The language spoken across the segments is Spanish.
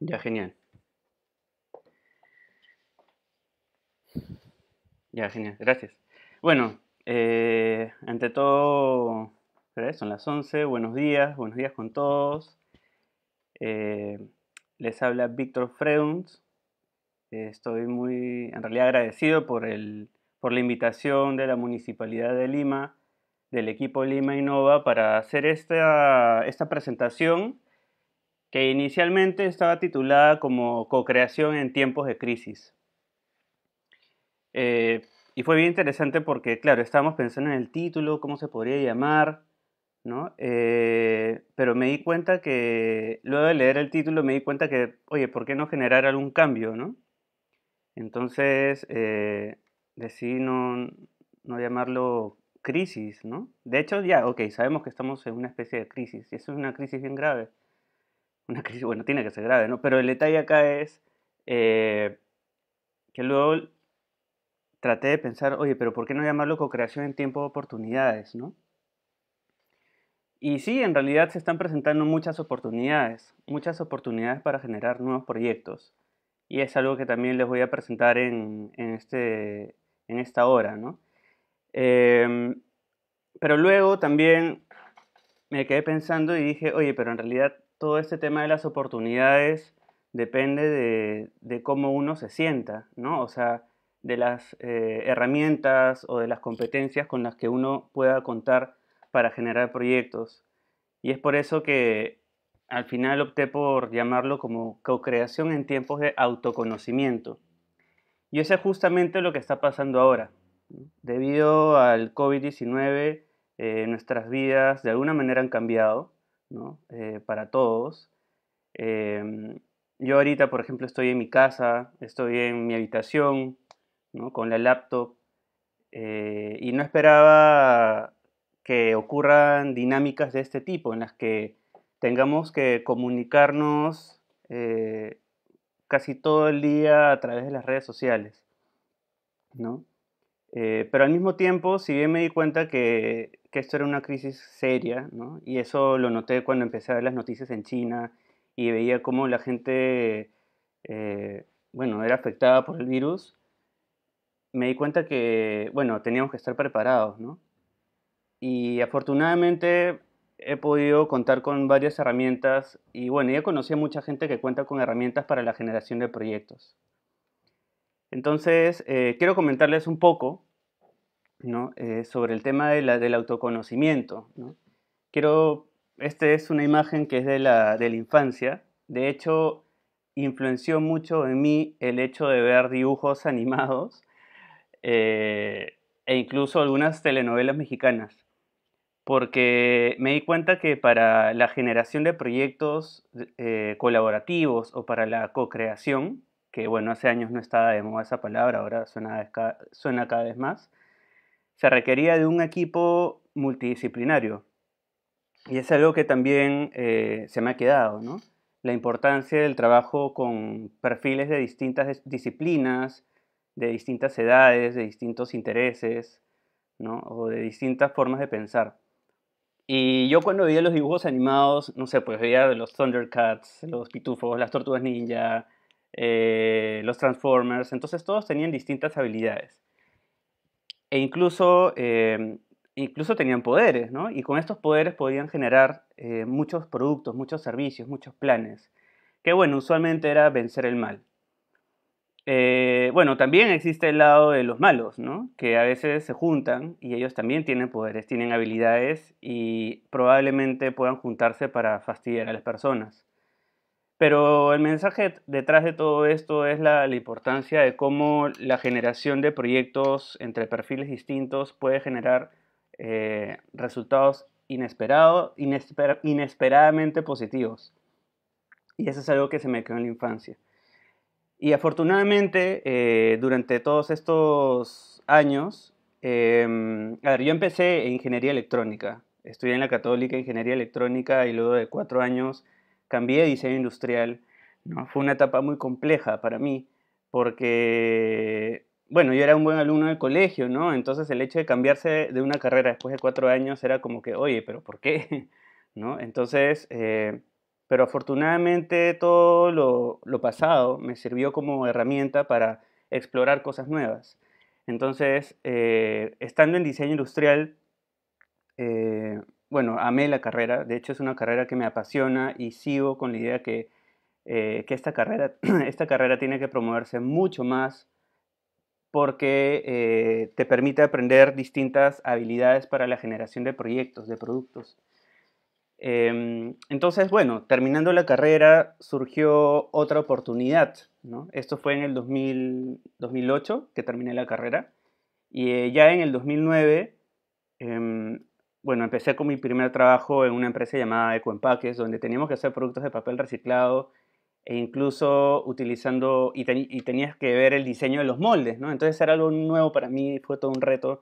Ya, genial. Ya, genial, gracias. Bueno, eh, ante todo, son las 11, buenos días, buenos días con todos. Eh, les habla Víctor Freund. estoy muy, en realidad, agradecido por, el, por la invitación de la Municipalidad de Lima, del equipo Lima Innova, para hacer esta, esta presentación que inicialmente estaba titulada como Co-creación en tiempos de crisis. Eh, y fue bien interesante porque, claro, estábamos pensando en el título, cómo se podría llamar, ¿no? Eh, pero me di cuenta que, luego de leer el título, me di cuenta que, oye, ¿por qué no generar algún cambio, no? Entonces, eh, decidí no, no, llamarlo crisis, ¿no? De hecho, ya, ok, sabemos que estamos en una especie de crisis, y eso es una crisis bien grave una crisis, bueno, tiene que ser grave, ¿no? Pero el detalle acá es eh, que luego traté de pensar, oye, pero ¿por qué no llamarlo co-creación en tiempo de oportunidades, ¿no? Y sí, en realidad se están presentando muchas oportunidades, muchas oportunidades para generar nuevos proyectos. Y es algo que también les voy a presentar en, en este, en esta hora, ¿no? Em, pero luego también me quedé pensando y dije, oye, pero en realidad todo este tema de las oportunidades depende de, cómo uno se sienta, ¿no? O sea, de las eh, herramientas o de las competencias con las que uno pueda contar para generar proyectos. Y es por eso que al final opté por llamarlo como co-creación en tiempos de autoconocimiento. Y eso es justamente lo que está pasando ahora. Debido al COVID-19, eh, nuestras vidas de alguna manera han cambiado ¿no? Eh, para todos. Em, yo ahorita, por ejemplo, estoy en mi casa, estoy en mi habitación, con la laptop, eh, y no esperaba que ocurran dinámicas de este tipo, en las que tengamos que comunicarnos eh, casi todo el día a través de las redes sociales, pero al mismo tiempo, si bien me di cuenta que que esto era una crisis seria, ¿no? Y eso lo noté cuando empecé a ver las noticias en China y veía cómo la gente, eh, bueno, era afectada por el virus. Me di cuenta que, bueno, teníamos que estar preparados, ¿no? Y afortunadamente he podido contar con varias herramientas y bueno, ya conocí a mucha gente que cuenta con herramientas para la generación de proyectos. Entonces, eh, quiero comentarles un poco eh, sobre el tema del autoconocimiento. ¿no? Quiero, esta es una imagen que es de la, infancia. De hecho, influenció mucho en mí el hecho de ver dibujos animados eh, e incluso algunas telenovelas mexicanas porque me di cuenta que para la generación de proyectos eh, colaborativos o para la co-creación, que bueno, hace años no estaba de moda esa palabra, ahora suena, suena cada vez más, se requería de un equipo multidisciplinario. Y es algo que también eh, se me ha quedado, ¿no? La importancia del trabajo con perfiles de distintas disciplinas, de distintas edades, de distintos intereses, ¿no? O de distintas formas de pensar. Y yo cuando veía los dibujos animados, no sé, pues veía los Thundercats, los Pitufos, las Tortugas Ninja, eh, los Transformers, entonces todos tenían distintas habilidades e incluso, em, incluso tenían poderes, ¿no? Y con estos poderes podían generar eh, muchos productos, muchos servicios, muchos planes, que bueno, usualmente era vencer el mal. Eh, bueno, también existe el lado de los malos, ¿no? Que a veces se juntan y ellos también tienen poderes, tienen habilidades y probablemente puedan juntarse para fastidiar a las personas. Pero el mensaje detrás de todo esto es la, importancia de cómo la generación de proyectos entre perfiles distintos puede generar eh, resultados inesperados, inesperadamente positivos. Y eso es algo que se me quedó en la infancia. Y afortunadamente, eh, durante todos estos años, em, a ver, yo empecé en ingeniería electrónica. Estudié en la Católica Ingeniería Electrónica y luego de cuatro años cambié de diseño industrial. ¿no? Fue una etapa muy compleja para mí, porque, bueno, yo era un buen alumno del colegio, ¿no? Entonces el hecho de cambiarse de una carrera después de cuatro años era como que, oye, pero ¿por qué? ¿No? Entonces, eh, pero afortunadamente todo lo, pasado me sirvió como herramienta para explorar cosas nuevas. Entonces, eh, estando en diseño industrial, eh, bueno, amé la carrera, de hecho es una carrera que me apasiona y sigo con la idea que, eh, esta, carrera, esta carrera tiene que promoverse mucho más porque eh, te permite aprender distintas habilidades para la generación de proyectos, de productos. Em, entonces, bueno, terminando la carrera surgió otra oportunidad, ¿no? Esto fue en el 2008 que terminé la carrera y eh, ya en el 2009 bueno, empecé con mi primer trabajo en una empresa llamada Ecoempaques, donde teníamos que hacer productos de papel reciclado e incluso utilizando, y, tenías que ver el diseño de los moldes, ¿no? Entonces era algo nuevo para mí, fue todo un reto,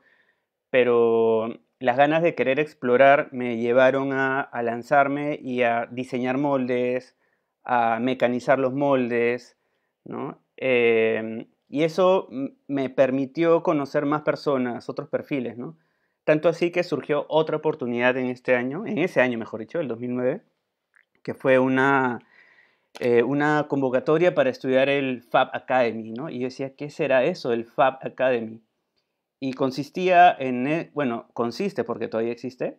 pero las ganas de querer explorar me llevaron a, a lanzarme y a diseñar moldes, a mecanizar los moldes, ¿no? Eh, y eso me permitió conocer más personas, otros perfiles, ¿no? Tanto así que surgió otra oportunidad en este año, en ese año mejor dicho, el 2009, que fue una, eh, una convocatoria para estudiar el Fab Academy, ¿no? Y yo decía, ¿qué será eso, el Fab Academy? Y consistía en, e, bueno, consiste porque todavía existe,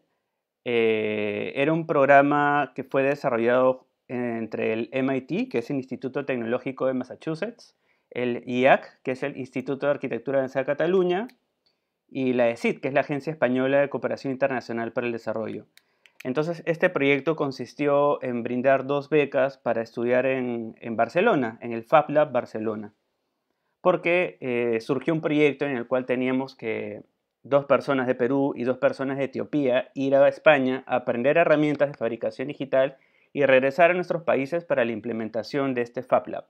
eh, era un programa que fue desarrollado entre el MIT, que es el Instituto Tecnológico de Massachusetts, el IAC, que es el Instituto de Arquitectura de Cataluña, y la ESID, que es la Agencia Española de Cooperación Internacional para el Desarrollo. Entonces, este proyecto consistió en brindar dos becas para estudiar en, Barcelona, en el FabLab Barcelona, porque eh, surgió un proyecto en el cual teníamos que dos personas de Perú y dos personas de Etiopía ir a España a aprender herramientas de fabricación digital y regresar a nuestros países para la implementación de este FabLab.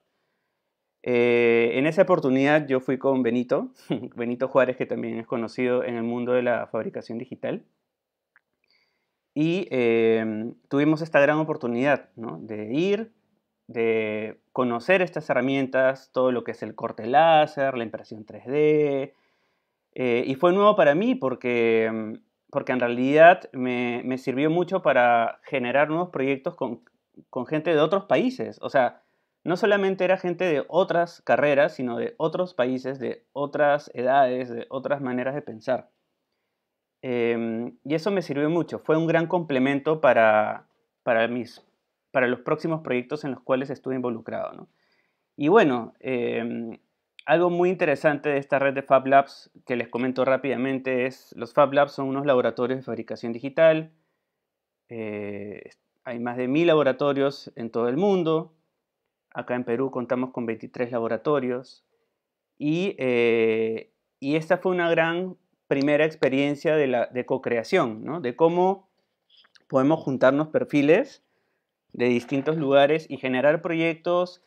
Eh, en esa oportunidad yo fui con Benito, Benito Juárez, que también es conocido en el mundo de la fabricación digital. Y em, tuvimos esta gran oportunidad de ir, de conocer estas herramientas, todo lo que es el corte láser, la impresión 3D. Eh, y fue nuevo para mí porque, em, porque en realidad me, sirvió mucho para generar nuevos proyectos con, con gente de otros países. O sea, no solamente era gente de otras carreras, sino de otros países, de otras edades, de otras maneras de pensar. Em, y eso me sirvió mucho, fue un gran complemento para, para, mis, para los próximos proyectos en los cuales estuve involucrado. Y bueno, em, algo muy interesante de esta red de Fab Labs que les comento rápidamente es, los Fab Labs son unos laboratorios de fabricación digital, eh, hay más de mil laboratorios en todo el mundo, Acá en Perú contamos con 23 laboratorios. Eh, y, esta fue una gran primera experiencia de, co-creación, de cómo podemos juntarnos perfiles de distintos lugares y generar proyectos,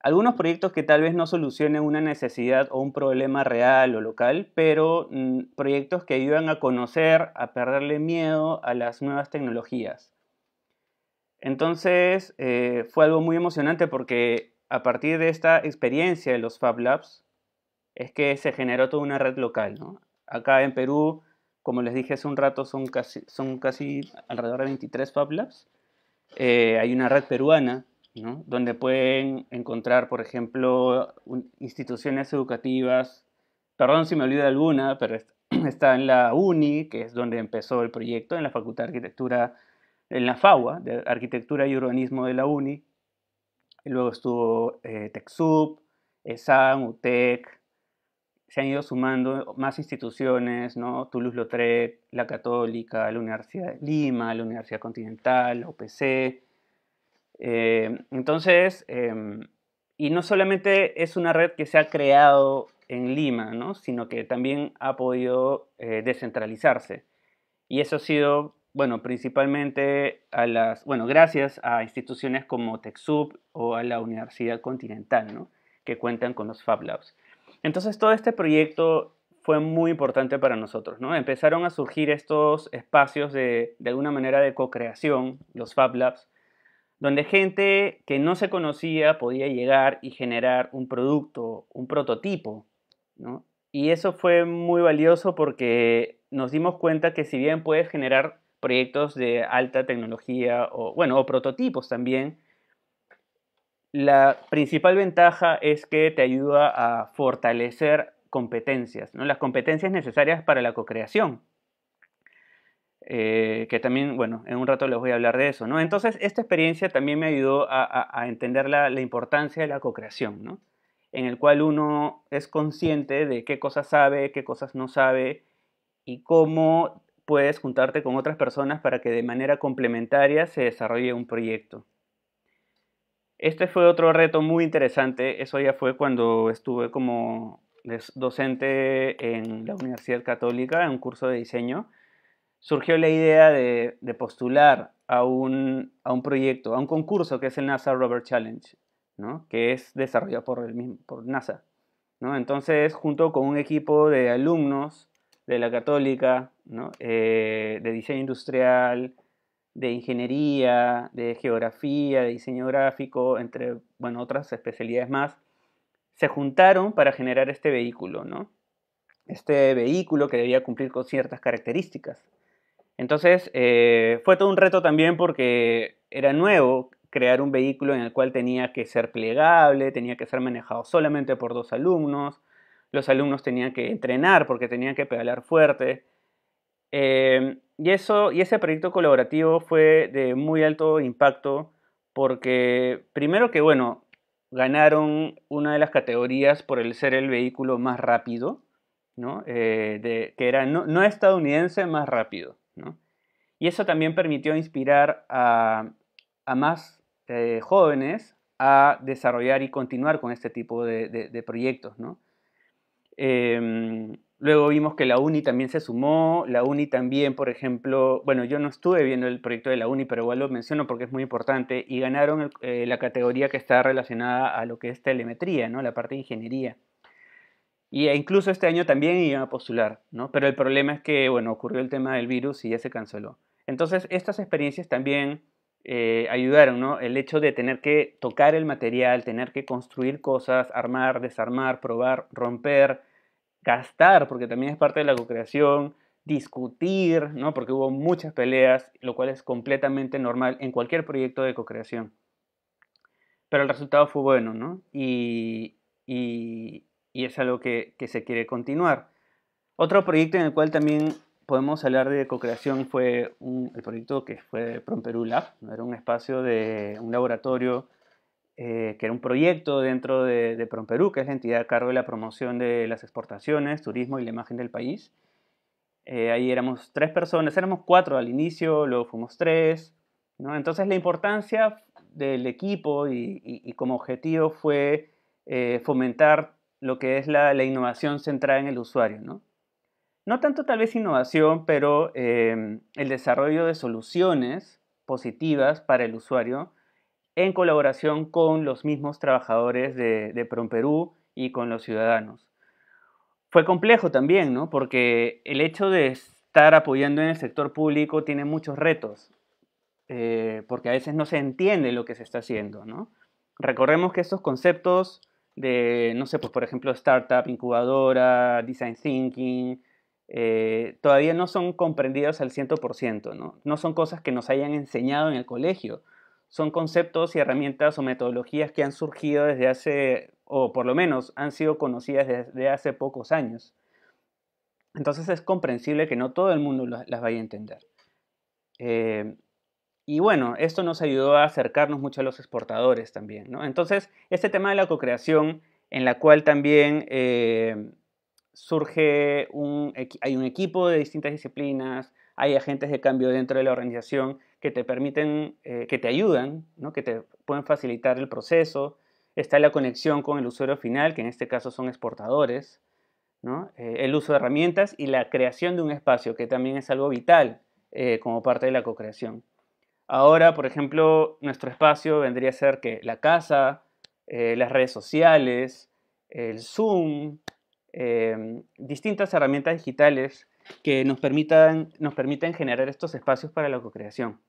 algunos proyectos que tal vez no solucionen una necesidad o un problema real o local, pero mm, proyectos que ayudan a conocer, a perderle miedo a las nuevas tecnologías. Entonces eh, fue algo muy emocionante porque a partir de esta experiencia de los Fab Labs es que se generó toda una red local. Acá en Perú, como les dije hace un rato, son casi, alrededor de 23 Fab Labs. Eh, hay una red peruana donde pueden encontrar, por ejemplo, instituciones educativas. Perdón si me olvido de alguna, pero está en la UNI, que es donde empezó el proyecto, en la Facultad de Arquitectura en la faua de Arquitectura y Urbanismo de la UNI. Y luego estuvo eh, ESAN, ESAM, UTEC. Se han ido sumando más instituciones, ¿no? Toulouse-Lautrec, la Católica, la Universidad de Lima, la Universidad Continental, la UPC. Eh, entonces, em, y no solamente es una red que se ha creado en Lima, ¿no? sino que también ha podido eh, descentralizarse. Y eso ha sido bueno, principalmente a las, bueno, gracias a instituciones como TechSoup o a la Universidad Continental, ¿no? que cuentan con los Fab Labs. Entonces todo este proyecto fue muy importante para nosotros, ¿no? Empezaron a surgir estos espacios de, de alguna manera de co-creación, los Fab Labs, donde gente que no se conocía podía llegar y generar un producto, un prototipo, ¿no? Y eso fue muy valioso porque nos dimos cuenta que si bien puedes generar proyectos de alta tecnología o, bueno, o prototipos también, la principal ventaja es que te ayuda a fortalecer competencias, ¿no? las competencias necesarias para la cocreación. Eh, que también, bueno, en un rato les voy a hablar de eso, ¿no? Entonces, esta experiencia también me ayudó a, entender la, importancia de la cocreación, ¿no? En el cual uno es consciente de qué cosas sabe, qué cosas no sabe y cómo puedes juntarte con otras personas para que de manera complementaria se desarrolle un proyecto. Este fue otro reto muy interesante, eso ya fue cuando estuve como docente en la Universidad Católica en un curso de diseño. Surgió la idea de, postular a un, a un, proyecto, a un concurso que es el NASA Rover Challenge, que es desarrollado por, el mismo, por NASA. ¿no? Entonces, junto con un equipo de alumnos, de la católica, eh, de diseño industrial, de ingeniería, de geografía, de diseño gráfico, entre bueno, otras especialidades más, se juntaron para generar este vehículo, ¿no? Este vehículo que debía cumplir con ciertas características. Entonces, eh, fue todo un reto también porque era nuevo crear un vehículo en el cual tenía que ser plegable, tenía que ser manejado solamente por dos alumnos, los alumnos tenían que entrenar porque tenían que pedalar fuerte. Em, y, eso, y ese proyecto colaborativo fue de muy alto impacto porque primero que, bueno, ganaron una de las categorías por el ser el vehículo más rápido, ¿no? Eh, que era no, estadounidense más rápido. ¿no? Y eso también permitió inspirar a, más eh, jóvenes a desarrollar y continuar con este tipo de, de proyectos. ¿no? Eh, luego vimos que la UNI también se sumó, la UNI también, por ejemplo, bueno, yo no estuve viendo el proyecto de la UNI, pero igual lo menciono porque es muy importante, y ganaron eh, la categoría que está relacionada a lo que es telemetría, ¿no? La parte de ingeniería. Y e incluso este año también iban a postular, ¿no? Pero el problema es que, bueno, ocurrió el tema del virus y ya se canceló. Entonces, estas experiencias también eh, ayudaron, ¿no? El hecho de tener que tocar el material, tener que construir cosas, armar, desarmar, probar, romper, gastar, porque también es parte de la co-creación, discutir, ¿no? Porque hubo muchas peleas, lo cual es completamente normal en cualquier proyecto de co-creación. Pero el resultado fue bueno, ¿no? Y, y, es algo que, que se quiere continuar. Otro proyecto en el cual también podemos hablar de co-creación fue un, el proyecto que fue PromPerú Lab, era un espacio de un laboratorio eh, que era un proyecto dentro de, PromPerú, que es la entidad a cargo de la promoción de las exportaciones, turismo y la imagen del país. Eh, ahí éramos tres personas, éramos cuatro al inicio, luego fuimos tres. ¿no? Entonces la importancia del equipo y, como objetivo fue eh, fomentar lo que es la, la, innovación centrada en el usuario. ¿no? no tanto tal vez innovación, pero em, el desarrollo de soluciones positivas para el usuario en colaboración con los mismos trabajadores de, de PromPerú y con los ciudadanos. Fue complejo también, ¿no? Porque el hecho de estar apoyando en el sector público tiene muchos retos, eh, porque a veces no se entiende lo que se está haciendo, ¿no? Recordemos que estos conceptos de, no sé, pues por ejemplo, startup, incubadora, design thinking, eh, todavía no son comprendidas al 100%, ¿no? no son cosas que nos hayan enseñado en el colegio, son conceptos y herramientas o metodologías que han surgido desde hace, o por lo menos han sido conocidas desde hace pocos años. Entonces es comprensible que no todo el mundo las vaya a entender. Eh, y bueno, esto nos ayudó a acercarnos mucho a los exportadores también. Entonces, este tema de la cocreación, en la cual también eh, surge un, hay un equipo de distintas disciplinas, hay agentes de cambio dentro de la organización que te permiten, eh, que te ayudan, ¿no? que te pueden facilitar el proceso. Está la conexión con el usuario final, que en este caso son exportadores. ¿no? Eh, el uso de herramientas y la creación de un espacio, que también es algo vital eh, como parte de la co-creación. Ahora, por ejemplo, nuestro espacio vendría a ser que la casa, las redes sociales, el Zoom, Em, distintas herramientas digitales que nos, permitan, nos permiten generar estos espacios para la co-creación.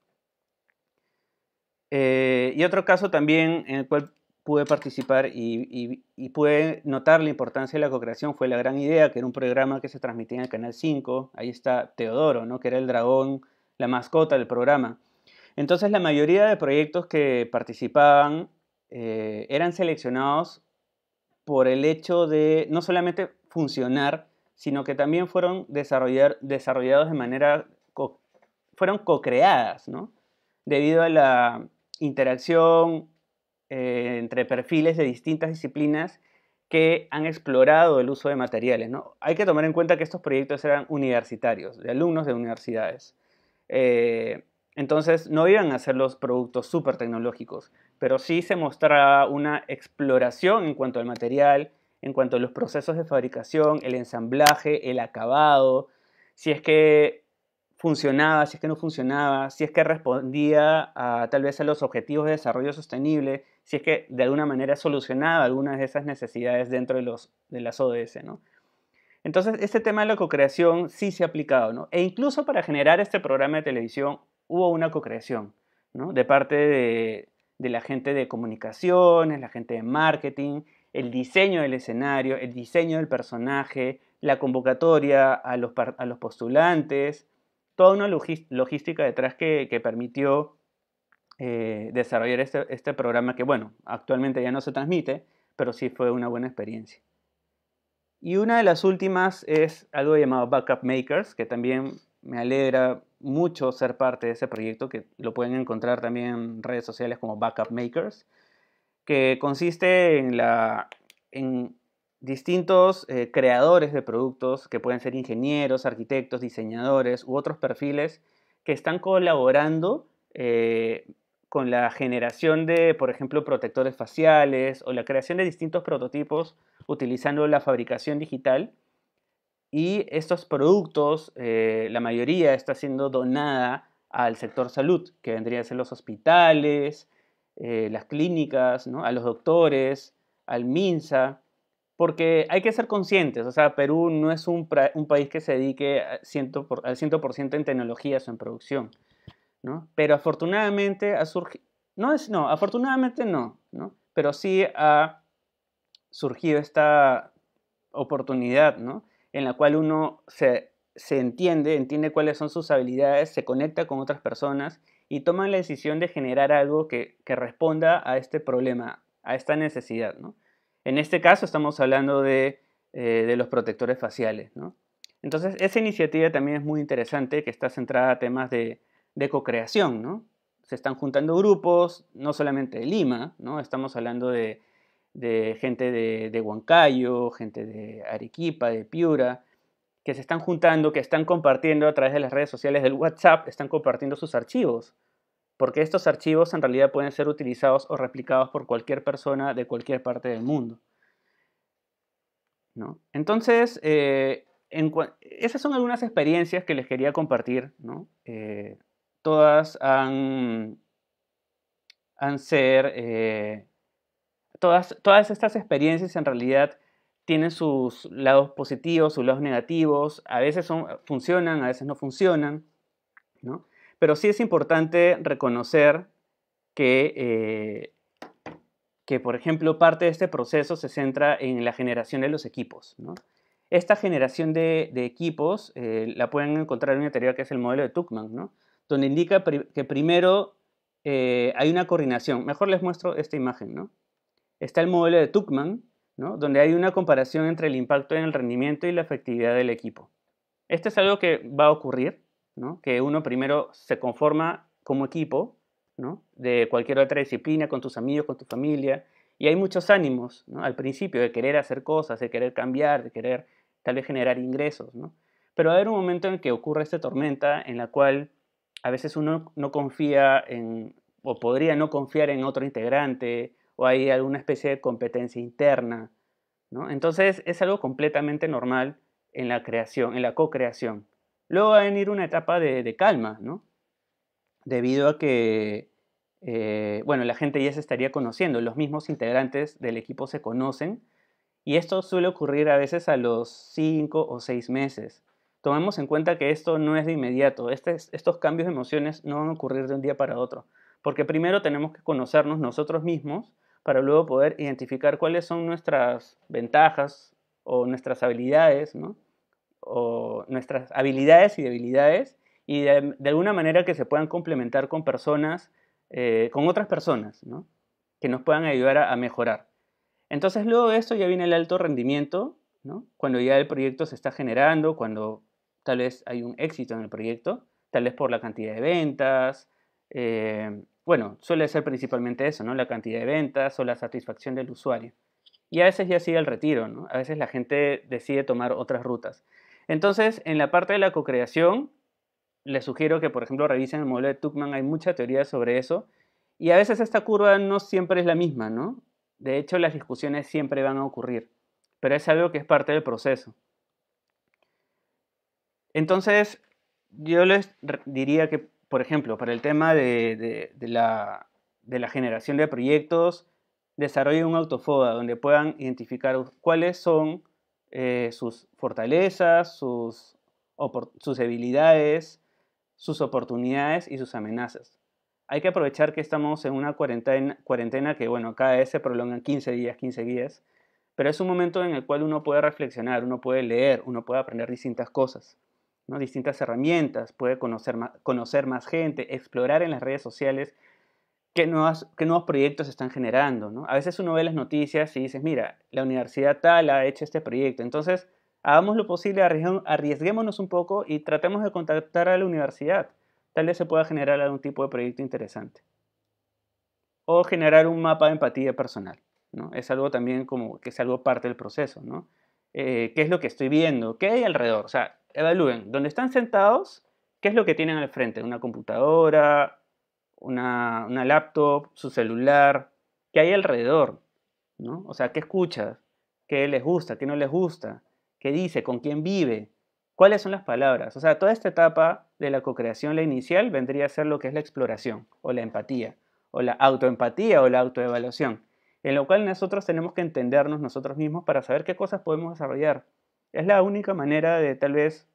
Eh, y otro caso también en el cual pude participar y, pude notar la importancia de la co-creación fue La Gran Idea, que era un programa que se transmitía en el Canal 5. Ahí está Teodoro, ¿no? que era el dragón, la mascota del programa. Entonces la mayoría de proyectos que participaban eh, eran seleccionados por el hecho de no solamente funcionar, sino que también fueron desarrollar, desarrollados de manera, fueron co-creadas, ¿no? Debido a la interacción eh, entre perfiles de distintas disciplinas que han explorado el uso de materiales, ¿no? Hay que tomar en cuenta que estos proyectos eran universitarios, de alumnos de universidades. Eh, entonces no iban a ser los productos súper tecnológicos, pero sí se mostraba una exploración en cuanto al material, en cuanto a los procesos de fabricación, el ensamblaje, el acabado, si es que funcionaba, si es que no funcionaba, si es que respondía a, tal vez a los objetivos de desarrollo sostenible, si es que de alguna manera solucionaba algunas de esas necesidades dentro de, los, de las ODS. ¿no? Entonces, este tema de la cocreación sí se ha aplicado, ¿no? E incluso para generar este programa de televisión hubo una co-creación, De parte de, la gente de comunicaciones, la gente de marketing, el diseño del escenario, el diseño del personaje, la convocatoria a los, postulantes, toda una logística detrás que, permitió eh, desarrollar este, este, programa que, bueno, actualmente ya no se transmite, pero sí fue una buena experiencia. Y una de las últimas es algo llamado Backup Makers, que también me alegra mucho ser parte de ese proyecto que lo pueden encontrar también en redes sociales como Backup Makers, que consiste en, la, en distintos eh, creadores de productos que pueden ser ingenieros, arquitectos, diseñadores u otros perfiles que están colaborando eh, con la generación de, por ejemplo, protectores faciales o la creación de distintos prototipos utilizando la fabricación digital y estos productos, eh, la mayoría está siendo donada al sector salud, que vendría a ser los hospitales, eh, las clínicas, ¿no? a los doctores, al MINSA, porque hay que ser conscientes, o sea, Perú no es un, país que se dedique al 100% en tecnologías o en producción, ¿no? Pero afortunadamente ha surgido, no, afortunadamente no, ¿no? Pero sí ha surgido esta oportunidad, ¿no? en la cual uno se, entiende, entiende cuáles son sus habilidades, se conecta con otras personas y toma la decisión de generar algo que, responda a este problema, a esta necesidad. En este caso estamos hablando de, eh, los protectores faciales. Entonces, esa iniciativa también es muy interesante, que está centrada a temas de, de co-creación. ¿no? Se están juntando grupos, no solamente de Lima, ¿no? estamos hablando de de gente de, Huancayo, gente de Arequipa, de Piura, que se están juntando, que están compartiendo a través de las redes sociales del WhatsApp, están compartiendo sus archivos, porque estos archivos en realidad pueden ser utilizados o replicados por cualquier persona de cualquier parte del mundo. Entonces, eh, esas son algunas experiencias que les quería compartir. Eh, todas han, han ser... Eh, todas, estas experiencias en realidad tienen sus lados positivos, sus lados negativos, a veces funcionan, a veces no funcionan, ¿no? Pero sí es importante reconocer que, eh, que, por ejemplo, parte de este proceso se centra en la generación de los equipos, ¿no? Esta generación de, equipos eh, la pueden encontrar en una teoría que es el modelo de Tuckman, ¿no? donde indica que primero eh, hay una coordinación. Mejor les muestro esta imagen. ¿no? está el modelo de Tuckman, donde hay una comparación entre el impacto en el rendimiento y la efectividad del equipo. Esto es algo que va a ocurrir, que uno primero se conforma como equipo de cualquier otra disciplina, con tus amigos, con tu familia, y hay muchos ánimos al principio de querer hacer cosas, de querer cambiar, de querer tal vez generar ingresos, pero va a haber un momento en que ocurre esta tormenta en la cual a veces uno no confía en, o podría no confiar en otro integrante, o hay alguna especie de competencia interna. ¿no? Entonces es algo completamente normal en la creación, en la co-creación. Luego va a venir una etapa de, calma, ¿no? debido a que eh, bueno, la gente ya se estaría conociendo, los mismos integrantes del equipo se conocen y esto suele ocurrir a veces a los cinco o seis meses. Tomemos en cuenta que esto no es de inmediato, este estos cambios de emociones no van a ocurrir de un día para otro, porque primero tenemos que conocernos nosotros mismos para luego poder identificar cuáles son nuestras ventajas o nuestras habilidades, ¿no? O nuestras habilidades y debilidades y de, alguna manera que se puedan complementar con personas, eh, con otras personas, ¿no? Que nos puedan ayudar a, mejorar. Entonces luego de esto ya viene el alto rendimiento, ¿no? Cuando ya el proyecto se está generando, cuando tal vez hay un éxito en el proyecto, tal vez por la cantidad de ventas, eh, bueno, suele ser principalmente eso, ¿no? La cantidad de ventas o la satisfacción del usuario. Y a veces ya sigue el retiro, ¿no? A veces la gente decide tomar otras rutas. Entonces, en la parte de la co-creación, les sugiero que, por ejemplo, revisen el modelo de Tuckman, hay mucha teoría sobre eso. Y a veces esta curva no siempre es la misma, ¿no? De hecho, las discusiones siempre van a ocurrir, pero es algo que es parte del proceso. Entonces, yo les diría que por ejemplo, para el tema de, la, generación de proyectos, desarrollen un autofoda donde puedan identificar cuáles son eh, sus fortalezas, sus, sus debilidades, sus oportunidades y sus amenazas. Hay que aprovechar que estamos en una cuarentena, que, bueno, cada vez se prolongan 15 días, 15 días, pero es un momento en el cual uno puede reflexionar, uno puede leer, uno puede aprender distintas cosas distintas herramientas, puede conocer más, conocer más gente, explorar en las redes sociales qué, nuevos proyectos están generando. A veces uno ve las noticias y dices, mira, la universidad tal ha hecho este proyecto, entonces hagamos lo posible, arriesguémonos un poco y tratemos de contactar a la universidad. Tal vez se pueda generar algún tipo de proyecto interesante. O generar un mapa de empatía personal. ¿no? Es algo también como que es algo parte del proceso. Eh, ¿Qué es lo que estoy viendo? ¿Qué hay alrededor? O sea, evalúen donde están sentados, qué es lo que tienen al frente, una computadora, una, laptop, su celular, qué hay alrededor, ¿no? O sea, qué escuchas, qué les gusta, qué no les gusta, qué dice, con quién vive, cuáles son las palabras. O sea, toda esta etapa de la cocreación, la inicial, vendría a ser lo que es la exploración o la empatía, o la autoempatía o la autoevaluación, en lo cual nosotros tenemos que entendernos nosotros mismos para saber qué cosas podemos desarrollar es la única manera de tal vez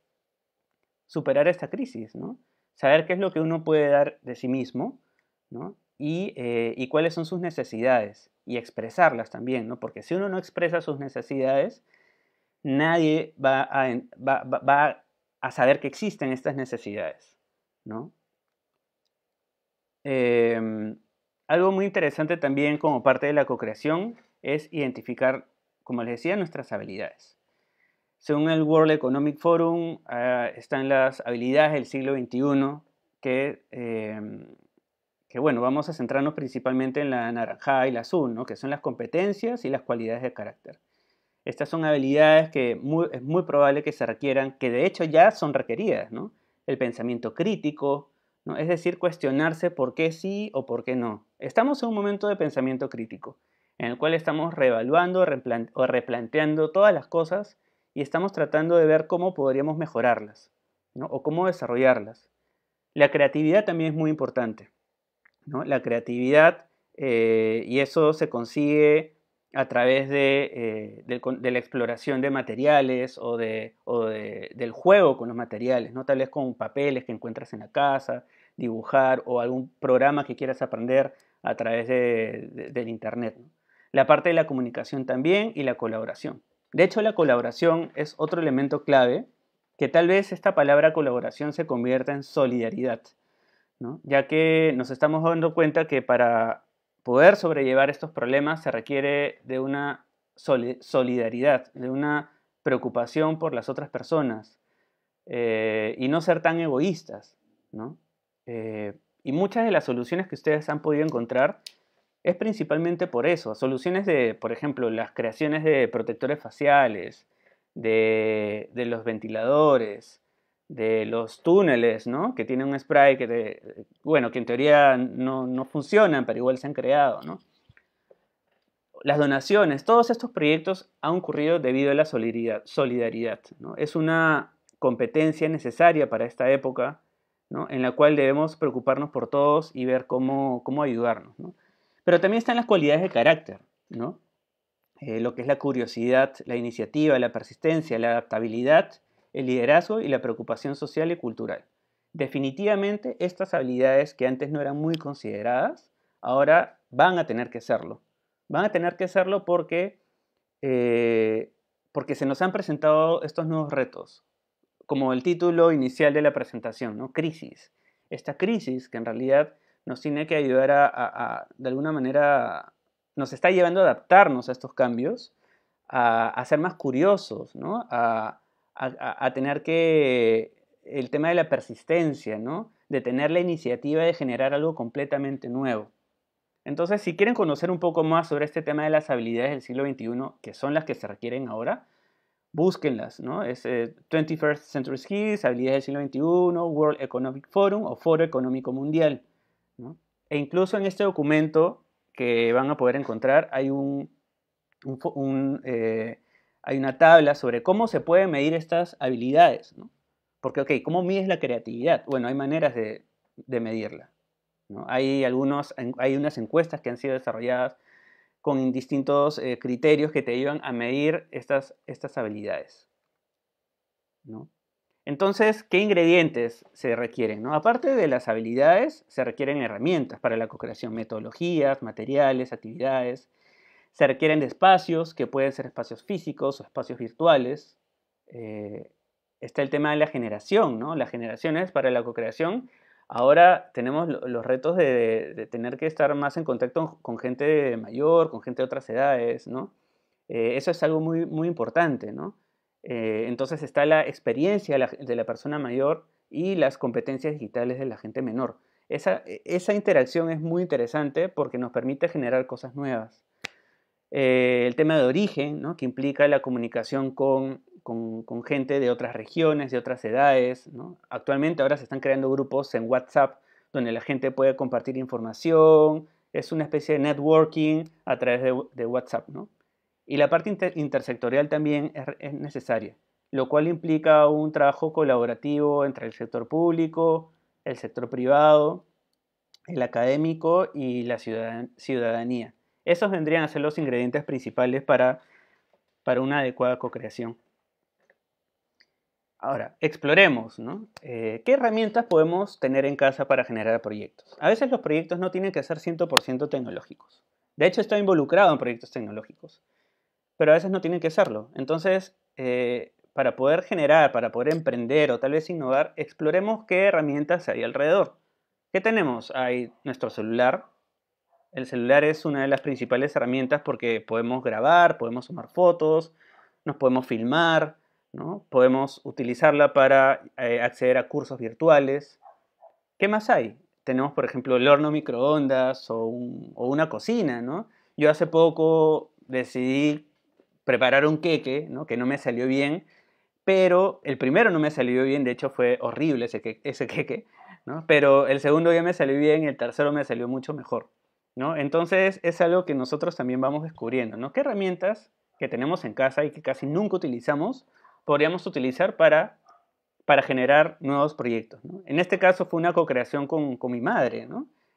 superar esta crisis, ¿no? Saber qué es lo que uno puede dar de sí mismo, ¿no? Y, eh, cuáles son sus necesidades y expresarlas también, ¿no? Porque si uno no expresa sus necesidades, nadie va a, saber que existen estas necesidades, ¿no? Em, algo muy interesante también como parte de la co-creación es identificar, como les decía, nuestras habilidades. Según el World Economic Forum, ah, están las habilidades del siglo XXI que, em, que, bueno, vamos a centrarnos principalmente en la naranja y la azul, ¿no? que son las competencias y las cualidades de carácter. Estas son habilidades que es muy probable que se requieran, que de hecho ya son requeridas, ¿no? El pensamiento crítico, ¿no? es decir, cuestionarse por qué sí o por qué no. Estamos en un momento de pensamiento crítico, en el cual estamos reevaluando o replanteando todas las cosas y estamos tratando de ver cómo podríamos mejorarlas o cómo desarrollarlas. La creatividad también es muy importante. ¿no? La creatividad, eh, y eso se consigue a través de, eh, la exploración de materiales o, de, del juego con los materiales, ¿no? tal vez con papeles que encuentras en la casa, dibujar o algún programa que quieras aprender a través del Internet. La parte de la comunicación también y la colaboración. De hecho, la colaboración es otro elemento clave que tal vez esta palabra colaboración se convierta en solidaridad, ya que nos estamos dando cuenta que para poder sobrellevar estos problemas se requiere de una solidaridad, de una preocupación por las otras personas eh, y no ser tan egoístas. Eh, y muchas de las soluciones que ustedes han podido encontrar es principalmente por eso. Soluciones de, por ejemplo, las creaciones de protectores faciales, de, los ventiladores, de los túneles, ¿no? Que tienen un spray que, bueno, que en teoría no, funcionan, pero igual se han creado, ¿no? Las donaciones, todos estos proyectos han ocurrido debido a la solidaridad. ¿no? Es una competencia necesaria para esta época, ¿no? en la cual debemos preocuparnos por todos y ver cómo, cómo ayudarnos. ¿no? Pero también están las cualidades de carácter, ¿no? Eh, lo que es la curiosidad, la iniciativa, la persistencia, la adaptabilidad, el liderazgo y la preocupación social y cultural. Definitivamente estas habilidades que antes no eran muy consideradas, ahora van a tener que serlo. Van a tener que serlo porque, eh, porque se nos han presentado estos nuevos retos, como el título inicial de la presentación, ¿no? Crisis. Esta crisis que en realidad nos tiene que ayudar a, de alguna manera, nos está llevando a adaptarnos a estos cambios, a, ser más curiosos, ¿no? A, tener que, el tema de la persistencia, ¿no? De tener la iniciativa de generar algo completamente nuevo. Entonces, si quieren conocer un poco más sobre este tema de las habilidades del siglo XXI, que son las que se requieren ahora, búsquenlas, ¿no? Es 21st eh, Century Skills, habilidades del siglo XXI, World Economic Forum o Foro Económico Mundial. E incluso en este documento que van a poder encontrar hay un, eh, hay una tabla sobre cómo se puede medir estas habilidades, ¿no? Porque, ok, ¿cómo mides la creatividad? Bueno, hay maneras de, medirla. ¿no? Hay, algunos, hay unas encuestas que han sido desarrolladas con distintos eh, criterios que te ayudan a medir estas, estas habilidades. ¿no? Entonces, ¿qué ingredientes se requieren? Aparte de las habilidades, se requieren herramientas para la co-creación, metodologías, materiales, actividades. Se requieren espacios, que pueden ser espacios físicos o espacios virtuales. Eh, está el tema de la generación, ¿no? Las generaciones para la co-creación. Ahora tenemos los retos de, tener que estar más en contacto con gente mayor, con gente de otras edades, ¿no? Eh, eso es algo muy, muy importante, ¿no? Eh, entonces está la experiencia de la, persona mayor y las competencias digitales de la gente menor. Esa, e, interacción es muy interesante porque nos permite generar cosas nuevas. Eh, el tema de origen, que implica la comunicación con, gente de otras regiones, de otras edades. Actualmente ahora se están creando grupos en WhatsApp donde la gente puede compartir información. Es una especie de networking a través de, de WhatsApp. ¿no? Y la parte intersectorial también es, necesaria, lo cual implica un trabajo colaborativo entre el sector público, el sector privado, el académico y la ciudadanía. Esos vendrían a ser los ingredientes principales para, para una adecuada co-creación. Ahora, exploremos, ¿no? Eh, ¿Qué herramientas podemos tener en casa para generar proyectos? A veces los proyectos no tienen que ser 100% tecnológicos. De hecho, estoy involucrado en proyectos tecnológicos pero a veces no tienen que serlo. Entonces, eh, para poder generar, para poder emprender o tal vez innovar, exploremos qué herramientas hay alrededor. ¿Qué tenemos? Hay nuestro celular. El celular es una de las principales herramientas porque podemos grabar, podemos tomar fotos, nos podemos filmar, ¿no? podemos utilizarla para eh, acceder a cursos virtuales. ¿Qué más hay? Tenemos, por ejemplo, el horno microondas o, o una cocina. ¿no? Yo hace poco decidí preparar un queque, ¿no? que no me salió bien, pero el primero no me salió bien, de hecho fue horrible ese, queque, pero el segundo ya me salió bien y el tercero me salió mucho mejor. ¿no? Entonces es algo que nosotros también vamos descubriendo, ¿no? ¿Qué herramientas que tenemos en casa y que casi nunca utilizamos podríamos utilizar para, para generar nuevos proyectos? En este caso fue una co-creación con, con, mi madre,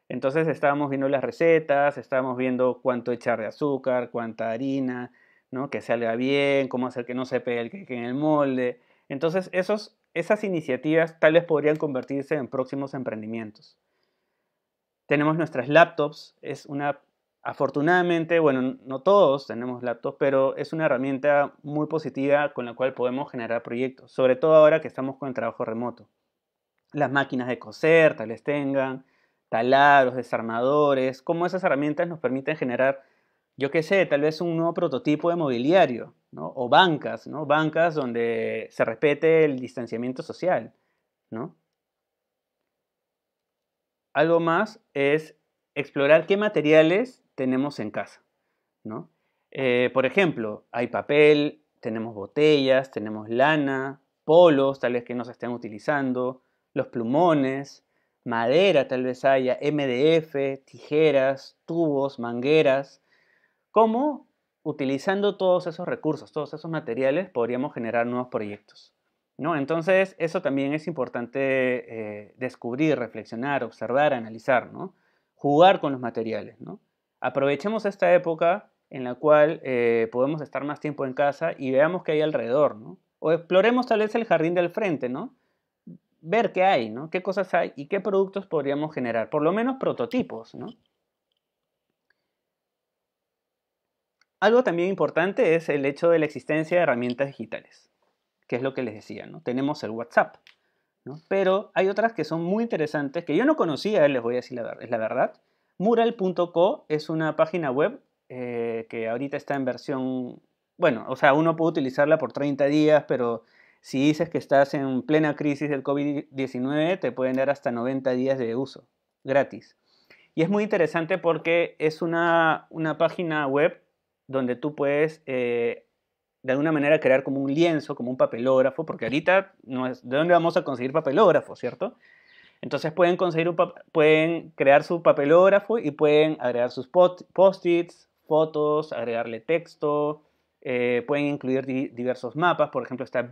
Entonces estábamos viendo las recetas, estábamos viendo cuánto echar de azúcar, cuánta harina, que salga bien, cómo hacer que no se pegue el en el molde. Entonces, esos, esas iniciativas tal vez podrían convertirse en próximos emprendimientos. Tenemos nuestras laptops, es una, afortunadamente, bueno, no todos tenemos laptops, pero es una herramienta muy positiva con la cual podemos generar proyectos, sobre todo ahora que estamos con el trabajo remoto. Las máquinas de coser, tal vez tengan, los desarmadores, cómo esas herramientas nos permiten generar yo qué sé, tal vez un nuevo prototipo de mobiliario, O bancas, ¿no? Bancas donde se respete el distanciamiento social, ¿no? Algo más es explorar qué materiales tenemos en casa, ¿no? Eh, por ejemplo, hay papel, tenemos botellas, tenemos lana, polos tal vez que no se estén utilizando, los plumones, madera tal vez haya, MDF, tijeras, tubos, mangueras, cómo utilizando todos esos recursos, todos esos materiales, podríamos generar nuevos proyectos. ¿no? Entonces, eso también es importante eh, descubrir, reflexionar, observar, analizar, ¿no? jugar con los materiales. ¿no? Aprovechemos esta época en la cual eh, podemos estar más tiempo en casa y veamos qué hay alrededor. O exploremos tal vez el jardín del frente, ¿no? ver qué hay, qué cosas hay y qué productos podríamos generar, por lo menos prototipos. ¿no? Algo también importante es el hecho de la existencia de herramientas digitales, que es lo que les decía, ¿no? Tenemos el WhatsApp, ¿no? Pero hay otras que son muy interesantes, que yo no conocía, les voy a decir la, es la verdad. Mural.co es una página web eh, que ahorita está en versión, bueno, o sea, uno puede utilizarla por 30 días, pero si dices que estás en plena crisis del COVID-19, te pueden dar hasta 90 días de uso, gratis. Y es muy interesante porque es una, una página web donde tú puedes eh, de alguna manera crear como un lienzo, como un papelógrafo, porque ahorita no es, ¿de dónde vamos a conseguir papelógrafo, cierto? Entonces pueden, conseguir un pueden crear su papelógrafo y pueden agregar sus post-its, fotos, agregarle texto, eh, pueden incluir diversos mapas, por ejemplo está el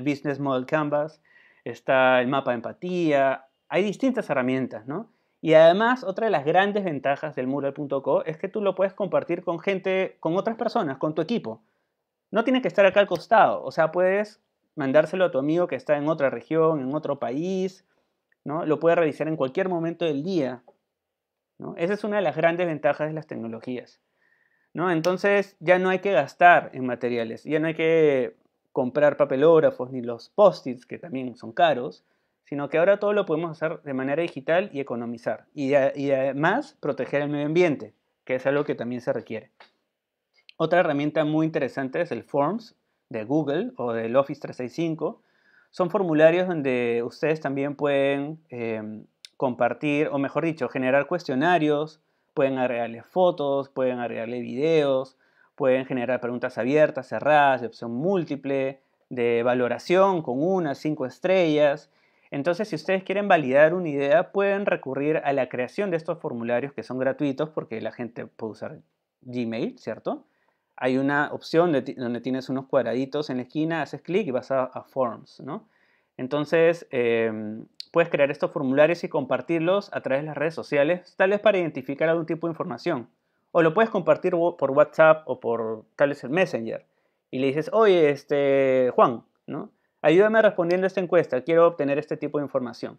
Business Model Canvas, está el mapa de empatía, hay distintas herramientas, ¿no? Y además, otra de las grandes ventajas del mural.co es que tú lo puedes compartir con gente, con otras personas, con tu equipo. No tiene que estar acá al costado, o sea, puedes mandárselo a tu amigo que está en otra región, en otro país, ¿no? Lo puede revisar en cualquier momento del día. Esa es una de las grandes ventajas de las tecnologías. ¿no? Entonces ya no hay que gastar en materiales, ya no hay que comprar papelógrafos ni los post-its, que también son caros, sino que ahora todo lo podemos hacer de manera digital y economizar. Y, además proteger el medio ambiente, que es algo que también se requiere. Otra herramienta muy interesante es el Forms de Google o del Office 365. Son formularios donde ustedes también pueden em, compartir, o mejor dicho, generar cuestionarios, pueden agregarle fotos, pueden agregarle videos, pueden generar preguntas abiertas, cerradas, de opción múltiple, de valoración con una, cinco estrellas, entonces, si ustedes quieren validar una idea, pueden recurrir a la creación de estos formularios que son gratuitos porque la gente puede usar Gmail, ¿cierto? Hay una opción donde tienes unos cuadraditos en la esquina, haces clic y vas a, Forms, ¿no? Entonces, em, puedes crear estos formularios y compartirlos a través de las redes sociales, tal vez para identificar algún tipo de información. O lo puedes compartir por WhatsApp o por tal vez el Messenger. Y le dices, oye, este, Juan, ¿no? ayúdame respondiendo a esta encuesta, quiero obtener este tipo de información.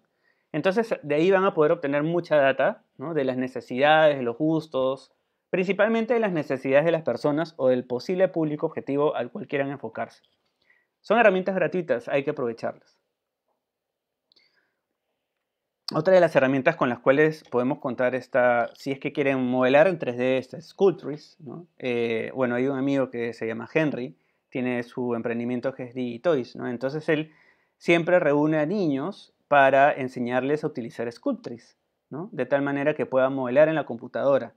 Entonces, de ahí van a poder obtener mucha data de las necesidades, de los gustos, principalmente de las necesidades de las personas o del posible público objetivo al cual quieran enfocarse. Son herramientas gratuitas, hay que aprovecharlas. Otra de las herramientas con las cuales podemos contar esta, si es que quieren modelar en 3D estas Sculptries, ¿no? Eh, bueno, hay un amigo que se llama Henry, tiene su emprendimiento que es Digitoys, ¿no? Entonces él siempre reúne a niños para enseñarles a utilizar Sculptris, ¿no? De tal manera que puedan modelar en la computadora.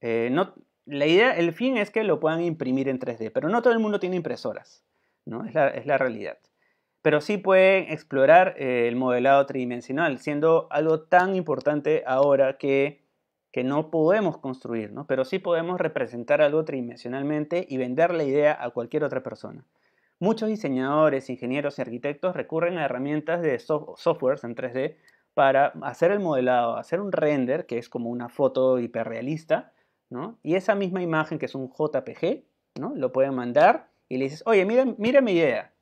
Eh, no, la idea, el fin es que lo puedan imprimir en 3D, pero no todo el mundo tiene impresoras, ¿no? Es la, realidad. Pero sí pueden explorar eh, el modelado tridimensional, siendo algo tan importante ahora que que no podemos construir, pero sí podemos representar algo tridimensionalmente y vender la idea a cualquier otra persona. Muchos diseñadores, ingenieros y arquitectos recurren a herramientas de software softwares en 3D para hacer el modelado, hacer un render, que es como una foto hiperrealista, y esa misma imagen que es un JPG, ¿no? lo pueden mandar y le dices, oye, mira, mi idea.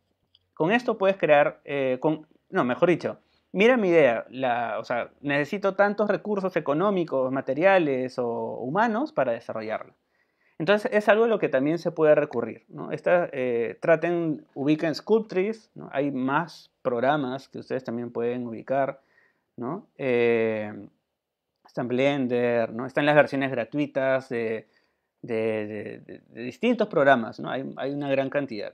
Con esto puedes crear, eh, con... no, mejor dicho, mira mi idea, la, o sea, necesito tantos recursos económicos, materiales o humanos para desarrollarla. Entonces es algo a lo que también se puede recurrir. ¿no? Esta, eh, traten, ubiquen Sculptris. ¿no? hay más programas que ustedes también pueden ubicar. Eh, está en Blender, están las versiones gratuitas de, distintos programas, ¿no? hay, una gran cantidad.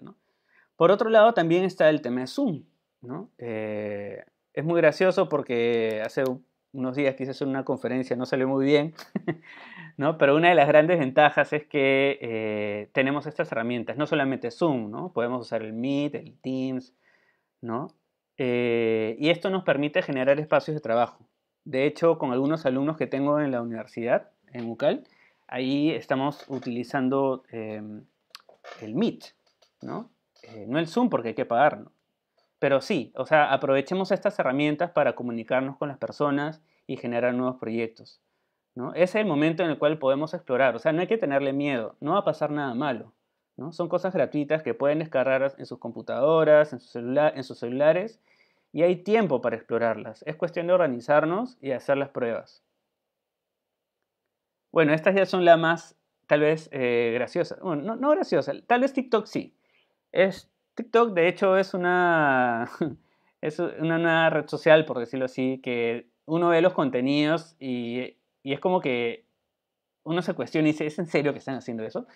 Por otro lado también está el tema Zoom. ¿no? Eh, es muy gracioso porque hace unos días quise hacer una conferencia, no salió muy bien, ¿no? Pero una de las grandes ventajas es que eh, tenemos estas herramientas, no solamente Zoom, ¿no? Podemos usar el Meet, el Teams, ¿no? Eh, y esto nos permite generar espacios de trabajo. De hecho, con algunos alumnos que tengo en la universidad, en UCAL, ahí estamos utilizando em, el Meet, ¿no? Eh, no el Zoom porque hay que pagarlo, pero sí, o sea, aprovechemos estas herramientas para comunicarnos con las personas y generar nuevos proyectos. ¿no? Ese es el momento en el cual podemos explorar, o sea, no hay que tenerle miedo, no va a pasar nada malo. ¿no? Son cosas gratuitas que pueden descargar en sus computadoras, en, en sus celulares, y hay tiempo para explorarlas. Es cuestión de organizarnos y hacer las pruebas. Bueno, estas ya son las más, tal vez, eh, graciosas. Bueno, no, no graciosas, tal vez TikTok sí. Es TikTok, de hecho, es una, es una, red social, por decirlo así, que uno ve los contenidos y, es como que uno se cuestiona y dice, ¿es en serio que están haciendo eso?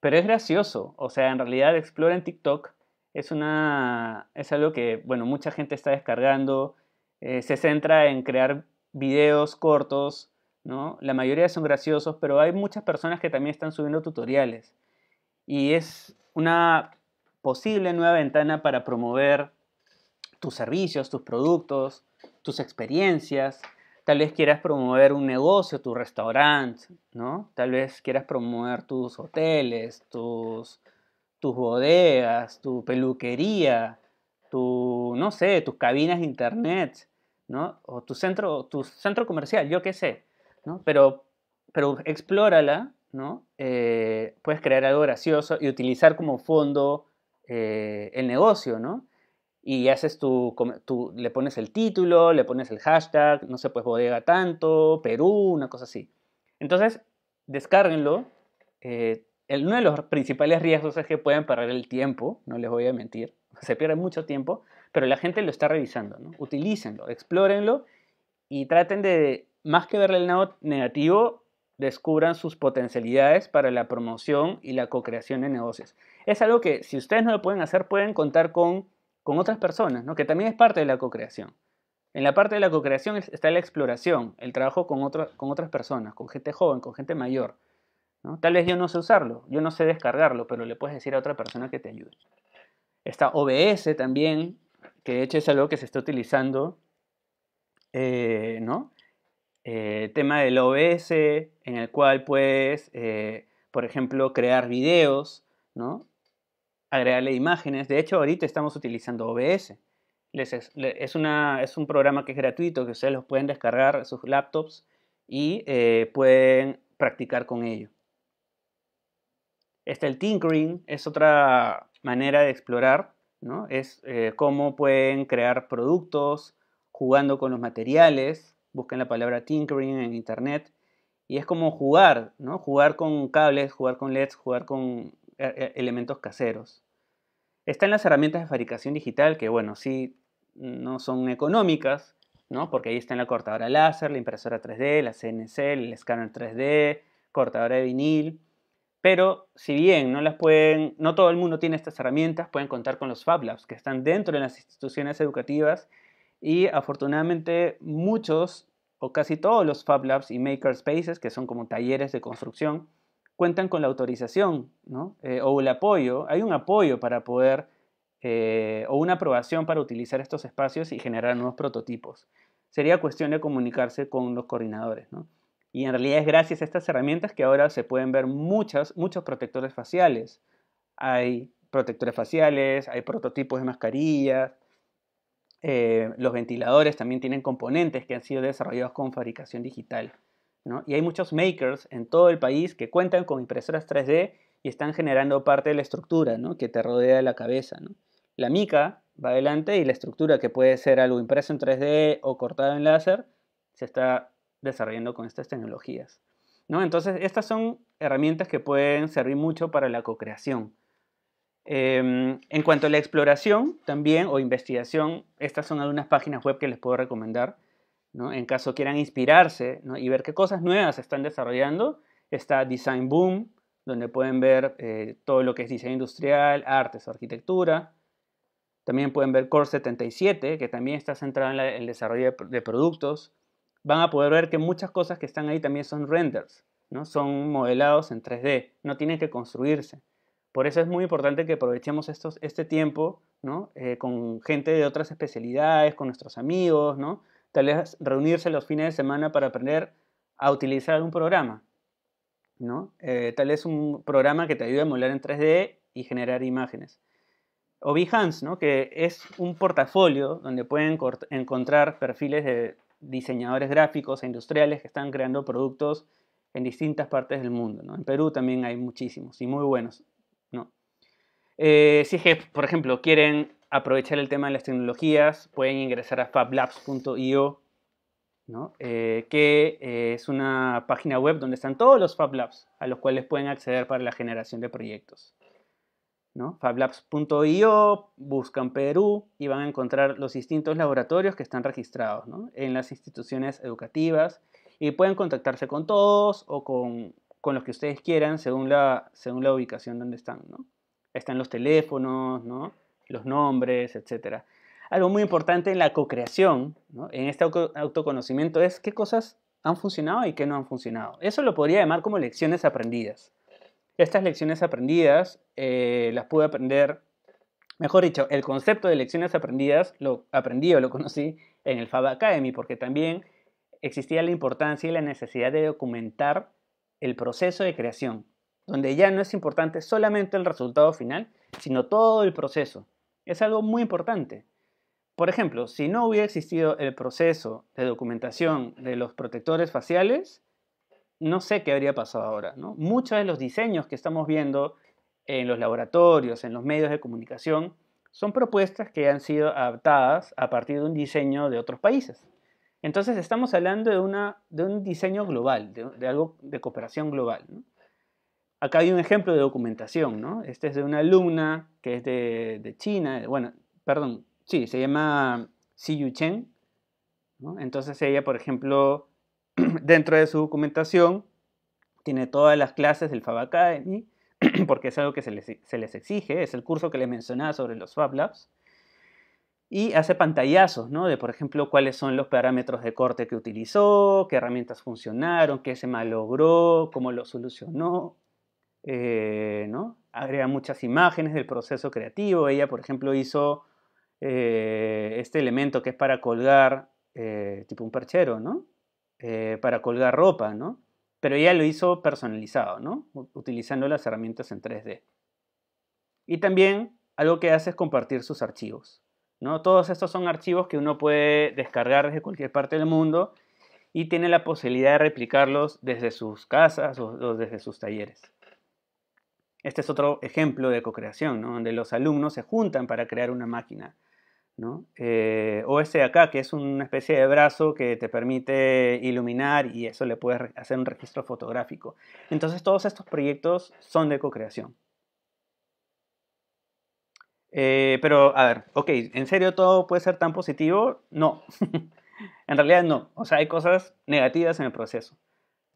Pero es gracioso, o sea, en realidad Explora en TikTok es, una, es algo que, bueno, mucha gente está descargando, eh, se centra en crear videos cortos, ¿no? La mayoría son graciosos, pero hay muchas personas que también están subiendo tutoriales. Y es una posible nueva ventana para promover tus servicios, tus productos, tus experiencias. Tal vez quieras promover un negocio, tu restaurante, ¿no? Tal vez quieras promover tus hoteles, tus, tus bodegas, tu peluquería, tu, no sé, tus cabinas de internet, ¿no? O tu centro, tu centro comercial, yo qué sé, ¿no? Pero, explórala, ¿no? Eh, puedes crear algo gracioso y utilizar como fondo eh, el negocio, ¿no? Y haces tu, tu, le pones el título, le pones el hashtag, no sé, pues bodega tanto, Perú, una cosa así. Entonces, descárguenlo. Eh, uno de los principales riesgos es que pueden perder el tiempo, no les voy a mentir, se pierde mucho tiempo, pero la gente lo está revisando, ¿no? Utilícenlo, explórenlo y traten de, más que verle el lado negativo, descubran sus potencialidades para la promoción y la co-creación de negocios. Es algo que si ustedes no lo pueden hacer, pueden contar con, con otras personas, que también es parte de la co-creación. En la parte de la co-creación está la exploración, el trabajo con, con otras personas, con gente joven, con gente mayor. ¿no? Tal vez yo no sé usarlo, yo no sé descargarlo, pero le puedes decir a otra persona que te ayude. Está OBS también, que de hecho es algo que se está utilizando eh, ¿no? El eh, tema del OBS, en el cual puedes, eh, por ejemplo, crear videos, ¿no? agregarle imágenes. De hecho, ahorita estamos utilizando OBS. es, un programa que es gratuito, que ustedes los pueden descargar en sus laptops y eh, pueden practicar con ello. Está el tinkering, es otra manera de explorar, Es cómo pueden crear productos jugando con los materiales, busquen la palabra tinkering en internet. Y es como jugar, ¿no? Jugar con cables, jugar con LEDs, jugar con eh, eh, elementos caseros. Están las herramientas de fabricación digital que, bueno, sí no son económicas, ¿no? Porque ahí están la cortadora láser, la impresora 3D, la CNC, el escáner 3D, cortadora de vinil. Pero si bien no las pueden, no todo el mundo tiene estas herramientas, pueden contar con los Fab Labs que están dentro de las instituciones educativas y afortunadamente muchos o casi todos los Fab Labs y Spaces, que son como talleres de construcción, cuentan con la autorización eh, o el apoyo. Hay un apoyo para poder eh, o una aprobación para utilizar estos espacios y generar nuevos prototipos. Sería cuestión de comunicarse con los coordinadores. Y en realidad es gracias a estas herramientas que ahora se pueden ver muchas, muchos protectores faciales. Hay protectores faciales, hay prototipos de mascarillas, eh, los ventiladores también tienen componentes que han sido desarrollados con fabricación digital. Y hay muchos makers en todo el país que cuentan con impresoras 3D y están generando parte de la estructura que te rodea la cabeza. La mica va adelante y la estructura que puede ser algo impreso en 3D o cortado en láser se está desarrollando con estas tecnologías. Entonces, estas son herramientas que pueden servir mucho para la co-creación. Em, en cuanto a la exploración también o investigación, estas son algunas páginas web que les puedo recomendar. En caso quieran inspirarse y ver qué cosas nuevas están desarrollando, está Design Boom, donde pueden ver eh, todo lo que es diseño industrial, artes, arquitectura. También pueden ver Core 77, que también está centrado en, el desarrollo de, de, productos. Van a poder ver que muchas cosas que están ahí también son renders, ¿no? son modelados en 3D, no tienen que construirse. Por eso es muy importante que aprovechemos este tiempo eh, con gente de otras especialidades, con nuestros amigos, ¿no? tal vez reunirse los fines de semana para aprender a utilizar un programa. ¿no? Eh, tal vez un programa que te ayude a modelar en 3D y generar imágenes. O ¿no? que es un portafolio donde pueden encontrar perfiles de diseñadores gráficos e industriales que están creando productos en distintas partes del mundo. En Perú también hay muchísimos y muy buenos. Eh, si que, por ejemplo, quieren aprovechar el tema de las tecnologías, pueden ingresar a fablabs.io, eh, que eh, es una página web donde están todos los fablabs a los cuales pueden acceder para la generación de proyectos. Fablabs.io, buscan Perú y van a encontrar los distintos laboratorios que están registrados en las instituciones educativas y pueden contactarse con todos o con, los que ustedes quieran según la, según la ubicación donde están. ¿no? están los teléfonos, los nombres, etc. Algo muy importante en la co-creación, en este autoconocimiento, es qué cosas han funcionado y qué no han funcionado. Eso lo podría llamar como lecciones aprendidas. Estas lecciones aprendidas eh, las pude aprender, mejor dicho, el concepto de lecciones aprendidas lo aprendí o lo conocí en el Fab Academy, porque también existía la importancia y la necesidad de documentar el proceso de creación, donde ya no es importante solamente el resultado final, sino todo el proceso. Es algo muy importante. Por ejemplo, si no hubiera existido el proceso de documentación de los protectores faciales, no sé qué habría pasado ahora. ¿no? Muchos de los diseños que estamos viendo en los laboratorios, en los medios de comunicación, son propuestas que han sido adaptadas a partir de un diseño de otros países. Entonces estamos hablando de, una, de un diseño global, de, de algo de cooperación global. ¿no? Acá hay un ejemplo de documentación, ¿no? Este es de una alumna que es de, China, bueno, perdón, sí, se llama Xi Yu Chen. Entonces ella, por ejemplo, dentro de su documentación, tiene todas las clases del Fab Academy, porque es algo que se les, se les, exige, es el curso que les mencionaba sobre los Fab Labs, y hace pantallazos, ¿no? De, por ejemplo, cuáles son los parámetros de corte que utilizó, qué herramientas funcionaron, qué se malogró, cómo lo solucionó. Eh, ¿no? agrega muchas imágenes del proceso creativo. Ella, por ejemplo, hizo eh, este elemento que es para colgar, eh, tipo un perchero, ¿no? para colgar ropa, ¿no? Pero ella lo hizo personalizado, ¿no? Utilizando las herramientas en 3D. Y también algo que hace es compartir sus archivos. ¿no? Todos estos son archivos que uno puede descargar desde cualquier parte del mundo y tiene la posibilidad de replicarlos desde sus casas o desde sus talleres. Este es otro ejemplo de co-creación, donde los alumnos se juntan para crear una máquina. Eh, o este de acá, que es una especie de brazo que te permite iluminar y eso le puedes hacer un registro fotográfico. Entonces todos estos proyectos son de co-creación. Eh, pero, a ver, ok, ¿en serio todo puede ser tan positivo? No, en realidad no. O sea, hay cosas negativas en el proceso.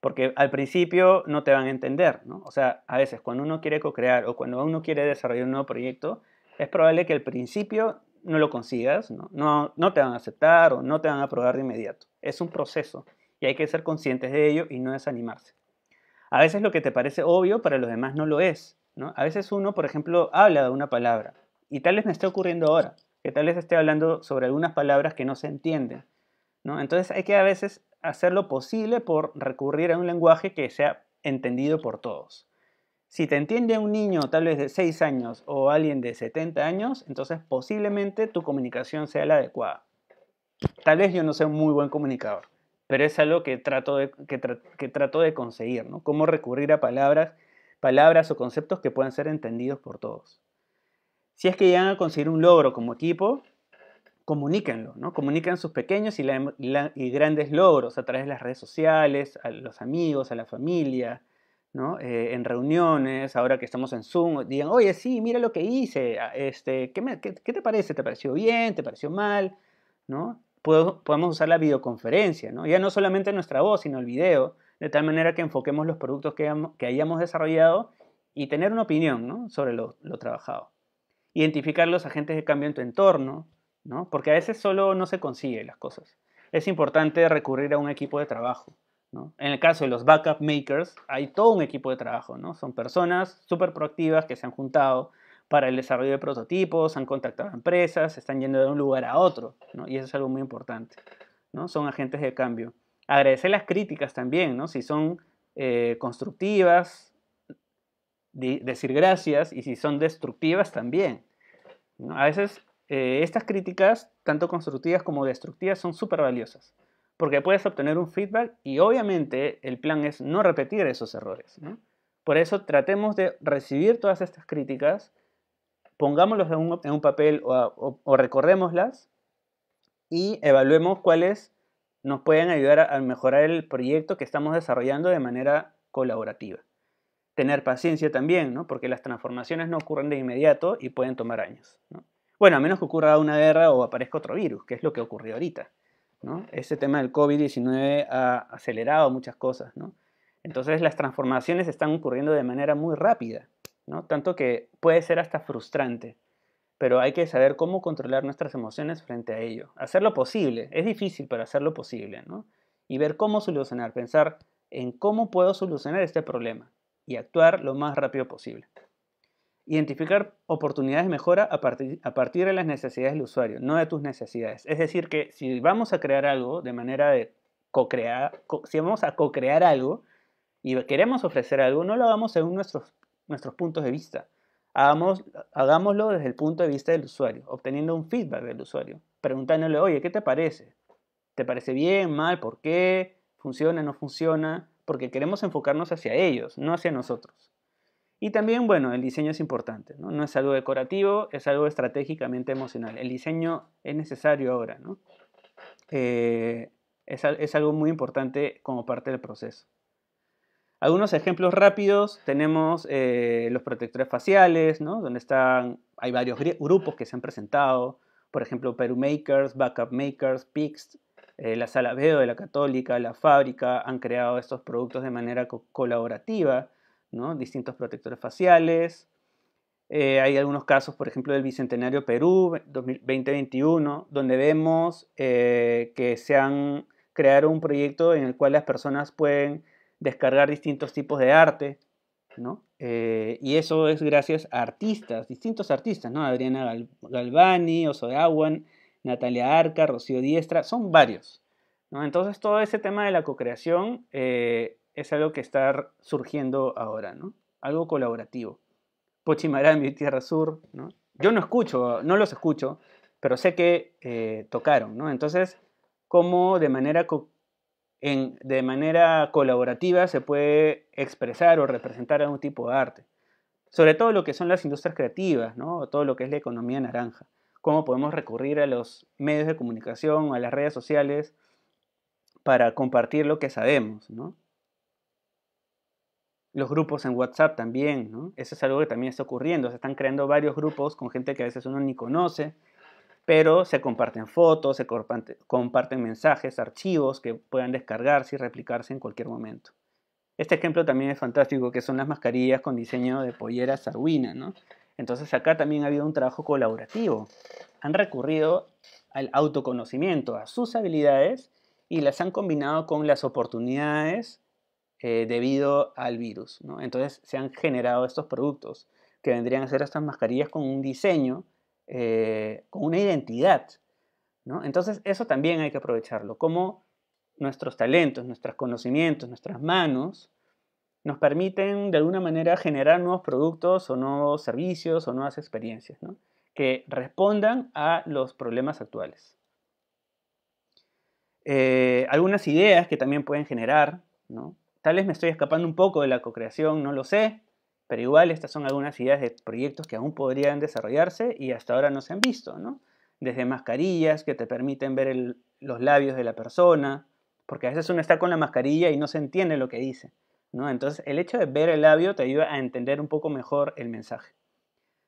Porque al principio no te van a entender, ¿no? O sea, a veces cuando uno quiere co-crear o cuando uno quiere desarrollar un nuevo proyecto, es probable que al principio no lo consigas, ¿no? No, te van a aceptar o no te van a aprobar de inmediato. Es un proceso y hay que ser conscientes de ello y no desanimarse. A veces lo que te parece obvio para los demás no lo es, ¿no? A veces uno, por ejemplo, habla de una palabra y tal vez me esté ocurriendo ahora, que tal vez esté hablando sobre algunas palabras que no se entienden, ¿no? Entonces hay que a veces hacer lo posible por recurrir a un lenguaje que sea entendido por todos. Si te entiende un niño tal vez de 6 años o alguien de 70 años, entonces posiblemente tu comunicación sea la adecuada. Tal vez yo no sea un muy buen comunicador, pero es algo que trato de, que trato de conseguir, ¿no? Cómo recurrir a palabras, palabras o conceptos que puedan ser entendidos por todos. Si es que llegan a conseguir un logro como equipo, comuníquenlo, ¿no? Comuniquen sus pequeños y, grandes logros a través de las redes sociales, a los amigos, a la familia, ¿no? Eh, en reuniones, ahora que estamos en Zoom, digan, oye, sí, mira lo que hice, este, ¿qué, te parece? ¿Te pareció bien? ¿Te pareció mal? ¿No? podemos usar la videoconferencia, ¿no? Ya no solamente nuestra voz, sino el video, de tal manera que enfoquemos los productos que, hayamos, desarrollado y tener una opinión sobre lo, lo trabajado. Identificar los agentes de cambio en tu entorno, ¿no? Porque a veces solo no se consigue las cosas. Es importante recurrir a un equipo de trabajo. En el caso de los backup makers, hay todo un equipo de trabajo, ¿no? Son personas súper proactivas que se han juntado para el desarrollo de prototipos, han contactado a empresas, están yendo de un lugar a otro, Y eso es algo muy importante, ¿no? Son agentes de cambio. Agradecer las críticas también, Si son eh, constructivas, de decir gracias, y si son destructivas también. A veces eh, estas críticas, tanto constructivas como destructivas, son súper valiosas, porque puedes obtener un feedback y obviamente el plan es no repetir esos errores. Por eso tratemos de recibir todas estas críticas, pongámoslas en un, papel o, recordémoslas y evaluemos cuáles nos pueden ayudar a, mejorar el proyecto que estamos desarrollando de manera colaborativa tener paciencia también, porque las transformaciones no ocurren de inmediato y pueden tomar años. Bueno, a menos que ocurra una guerra o aparezca otro virus, que es lo que ocurrió ahorita. Este tema del COVID-19 ha acelerado muchas cosas. Entonces las transformaciones están ocurriendo de manera muy rápida, tanto que puede ser hasta frustrante, pero hay que saber cómo controlar nuestras emociones frente a ello. Hacer lo posible, es difícil, pero lo posible. Y ver cómo solucionar, pensar en cómo puedo solucionar este problema y actuar lo más rápido posible identificar oportunidades de mejora a partir, de las necesidades del usuario, no de tus necesidades. Es decir, que si vamos a crear algo de manera de co-crear, si vamos a co-crear algo y queremos ofrecer algo, no lo hagamos según nuestros, nuestros puntos de vista. Hagamos, hagámoslo desde el punto de vista del usuario, obteniendo un feedback del usuario, preguntándole, oye, ¿qué te parece? ¿Te parece bien, mal, por qué? ¿Funciona, no funciona? Porque queremos enfocarnos hacia ellos, no hacia nosotros. Y también, bueno, el diseño es importante, ¿no? es algo decorativo, es algo estratégicamente emocional. El diseño es necesario ahora, ¿no? Eh, es, es, algo muy importante como parte del proceso. Algunos ejemplos rápidos, tenemos eh, los protectores faciales, ¿no? Donde están, hay varios grupos que se han presentado, por ejemplo, Peru Makers, Backup Makers, Pix, eh, la Sala Veo de la Católica, la Fábrica, han creado estos productos de manera colaborativa distintos protectores faciales. Eh, hay algunos casos, por ejemplo, del Bicentenario Perú 2021, donde vemos eh, que se han creado un proyecto en el cual las personas pueden descargar distintos tipos de arte, eh, y eso es gracias a artistas, distintos artistas, ¿no? Adriana Galvani, Oso de Aguan, Natalia Arca, Rocío Diestra, son varios. Entonces todo ese tema de la co-creación es algo que está surgiendo ahora, ¿no? Algo colaborativo. y Tierra Sur, ¿no? Yo no escucho, no los escucho, pero sé que eh, tocaron, ¿no? Entonces, ¿cómo de manera, de manera colaborativa se puede expresar o representar algún tipo de arte? Sobre todo lo que son las industrias creativas, ¿no? todo lo que es la economía naranja. ¿Cómo podemos recurrir a los medios de comunicación, a las redes sociales, para compartir lo que sabemos, ¿no? Los grupos en WhatsApp también, ¿no? Eso es algo que también está ocurriendo. Se están creando varios grupos con gente que a veces uno ni conoce, pero se comparten fotos, se comparten mensajes, archivos que puedan descargarse y replicarse en cualquier momento. Este ejemplo también es fantástico, que son las mascarillas con diseño de pollera sarwina, ¿no? Entonces acá también ha habido un trabajo colaborativo. Han recurrido al autoconocimiento, a sus habilidades y las han combinado con las oportunidades eh, debido al virus. Entonces se han generado estos productos que vendrían a ser estas mascarillas con un diseño, eh, con una identidad. Entonces eso también hay que aprovecharlo, como nuestros talentos, nuestros conocimientos, nuestras manos nos permiten de alguna manera generar nuevos productos o nuevos servicios o nuevas experiencias que respondan a los problemas actuales. Eh, algunas ideas que también pueden generar, ¿no? Tal vez me estoy escapando un poco de la cocreación, no lo sé, pero igual estas son algunas ideas de proyectos que aún podrían desarrollarse y hasta ahora no se han visto, ¿no? Desde mascarillas que te permiten ver los labios de la persona, porque a veces uno está con la mascarilla y no se entiende lo que dice, ¿no? Entonces el hecho de ver el labio te ayuda a entender un poco mejor el mensaje.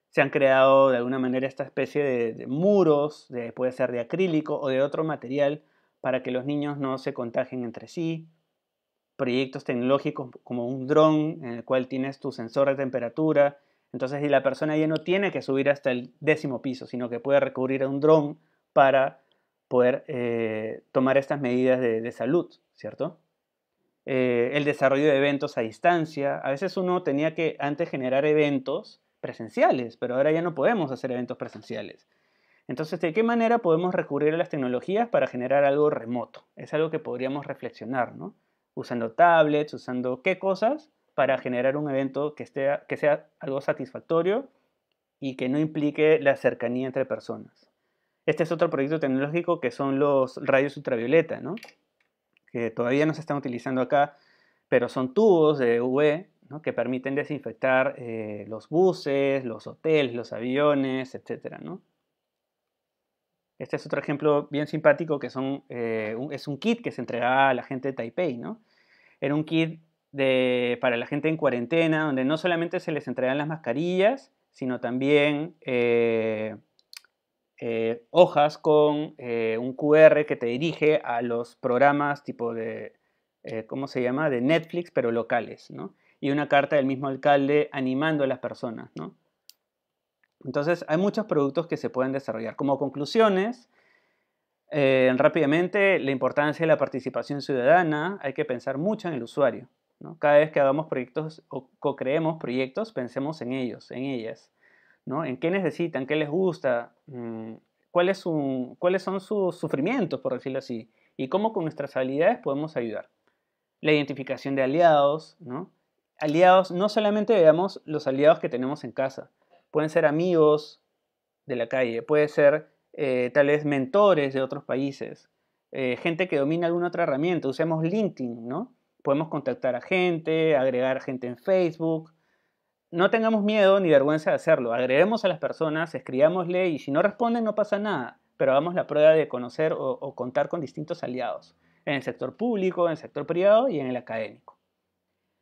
Se han creado de alguna manera esta especie de, muros, puede ser de acrílico o de otro material, para que los niños no se contagien entre sí proyectos tecnológicos como un dron en el cual tienes tu sensor de temperatura. Entonces, si la persona ya no tiene que subir hasta el décimo piso, sino que puede recurrir a un dron para poder eh, tomar estas medidas de, salud, ¿cierto? Eh, el desarrollo de eventos a distancia. A veces uno tenía que antes generar eventos presenciales, pero ahora ya no podemos hacer eventos presenciales. Entonces, ¿de qué manera podemos recurrir a las tecnologías para generar algo remoto? Es algo que podríamos reflexionar, ¿no? usando tablets, usando qué cosas para generar un evento que, que sea algo satisfactorio y que no implique la cercanía entre personas. Este es otro proyecto tecnológico que son los rayos ultravioleta, ¿no? que todavía no se están utilizando acá, pero son tubos de UV que permiten desinfectar eh, los buses, los hoteles, los aviones, etc. ¿no? Este es otro ejemplo bien simpático que eh, es un kit que se entregaba a la gente de Taipei, ¿no? Era un kit para la gente en cuarentena, donde no solamente se les entregan las mascarillas, sino también eh, eh, hojas con un QR que te dirige a los programas tipo de, ¿cómo se llama?, de Netflix, pero locales, ¿no? Y una carta del mismo alcalde animando a las personas, ¿no? Entonces, hay muchos productos que se pueden desarrollar. Como conclusiones, eh, rápidamente, la importancia de la participación ciudadana, hay que pensar mucho en el usuario. Cada vez que hagamos proyectos o co-creemos proyectos, pensemos en ellos, en ellas. En qué necesitan, qué les gusta, mm, cuáles son sus sufrimientos, por decirlo así, y cómo con nuestras habilidades podemos ayudar. La identificación de aliados, Aliados, no solamente veamos los aliados que tenemos en casa, pueden ser amigos de la calle, puede ser eh, tal vez mentores de otros países, eh, gente que domina alguna otra herramienta, usemos LinkedIn, ¿no? Podemos contactar a gente, agregar gente en Facebook. No tengamos miedo ni vergüenza de hacerlo. Agreguemos a las personas, escribámosle y si no responden no pasa nada, pero hagamos la prueba de conocer o contar con distintos aliados en el sector público, en el sector privado y en el académico.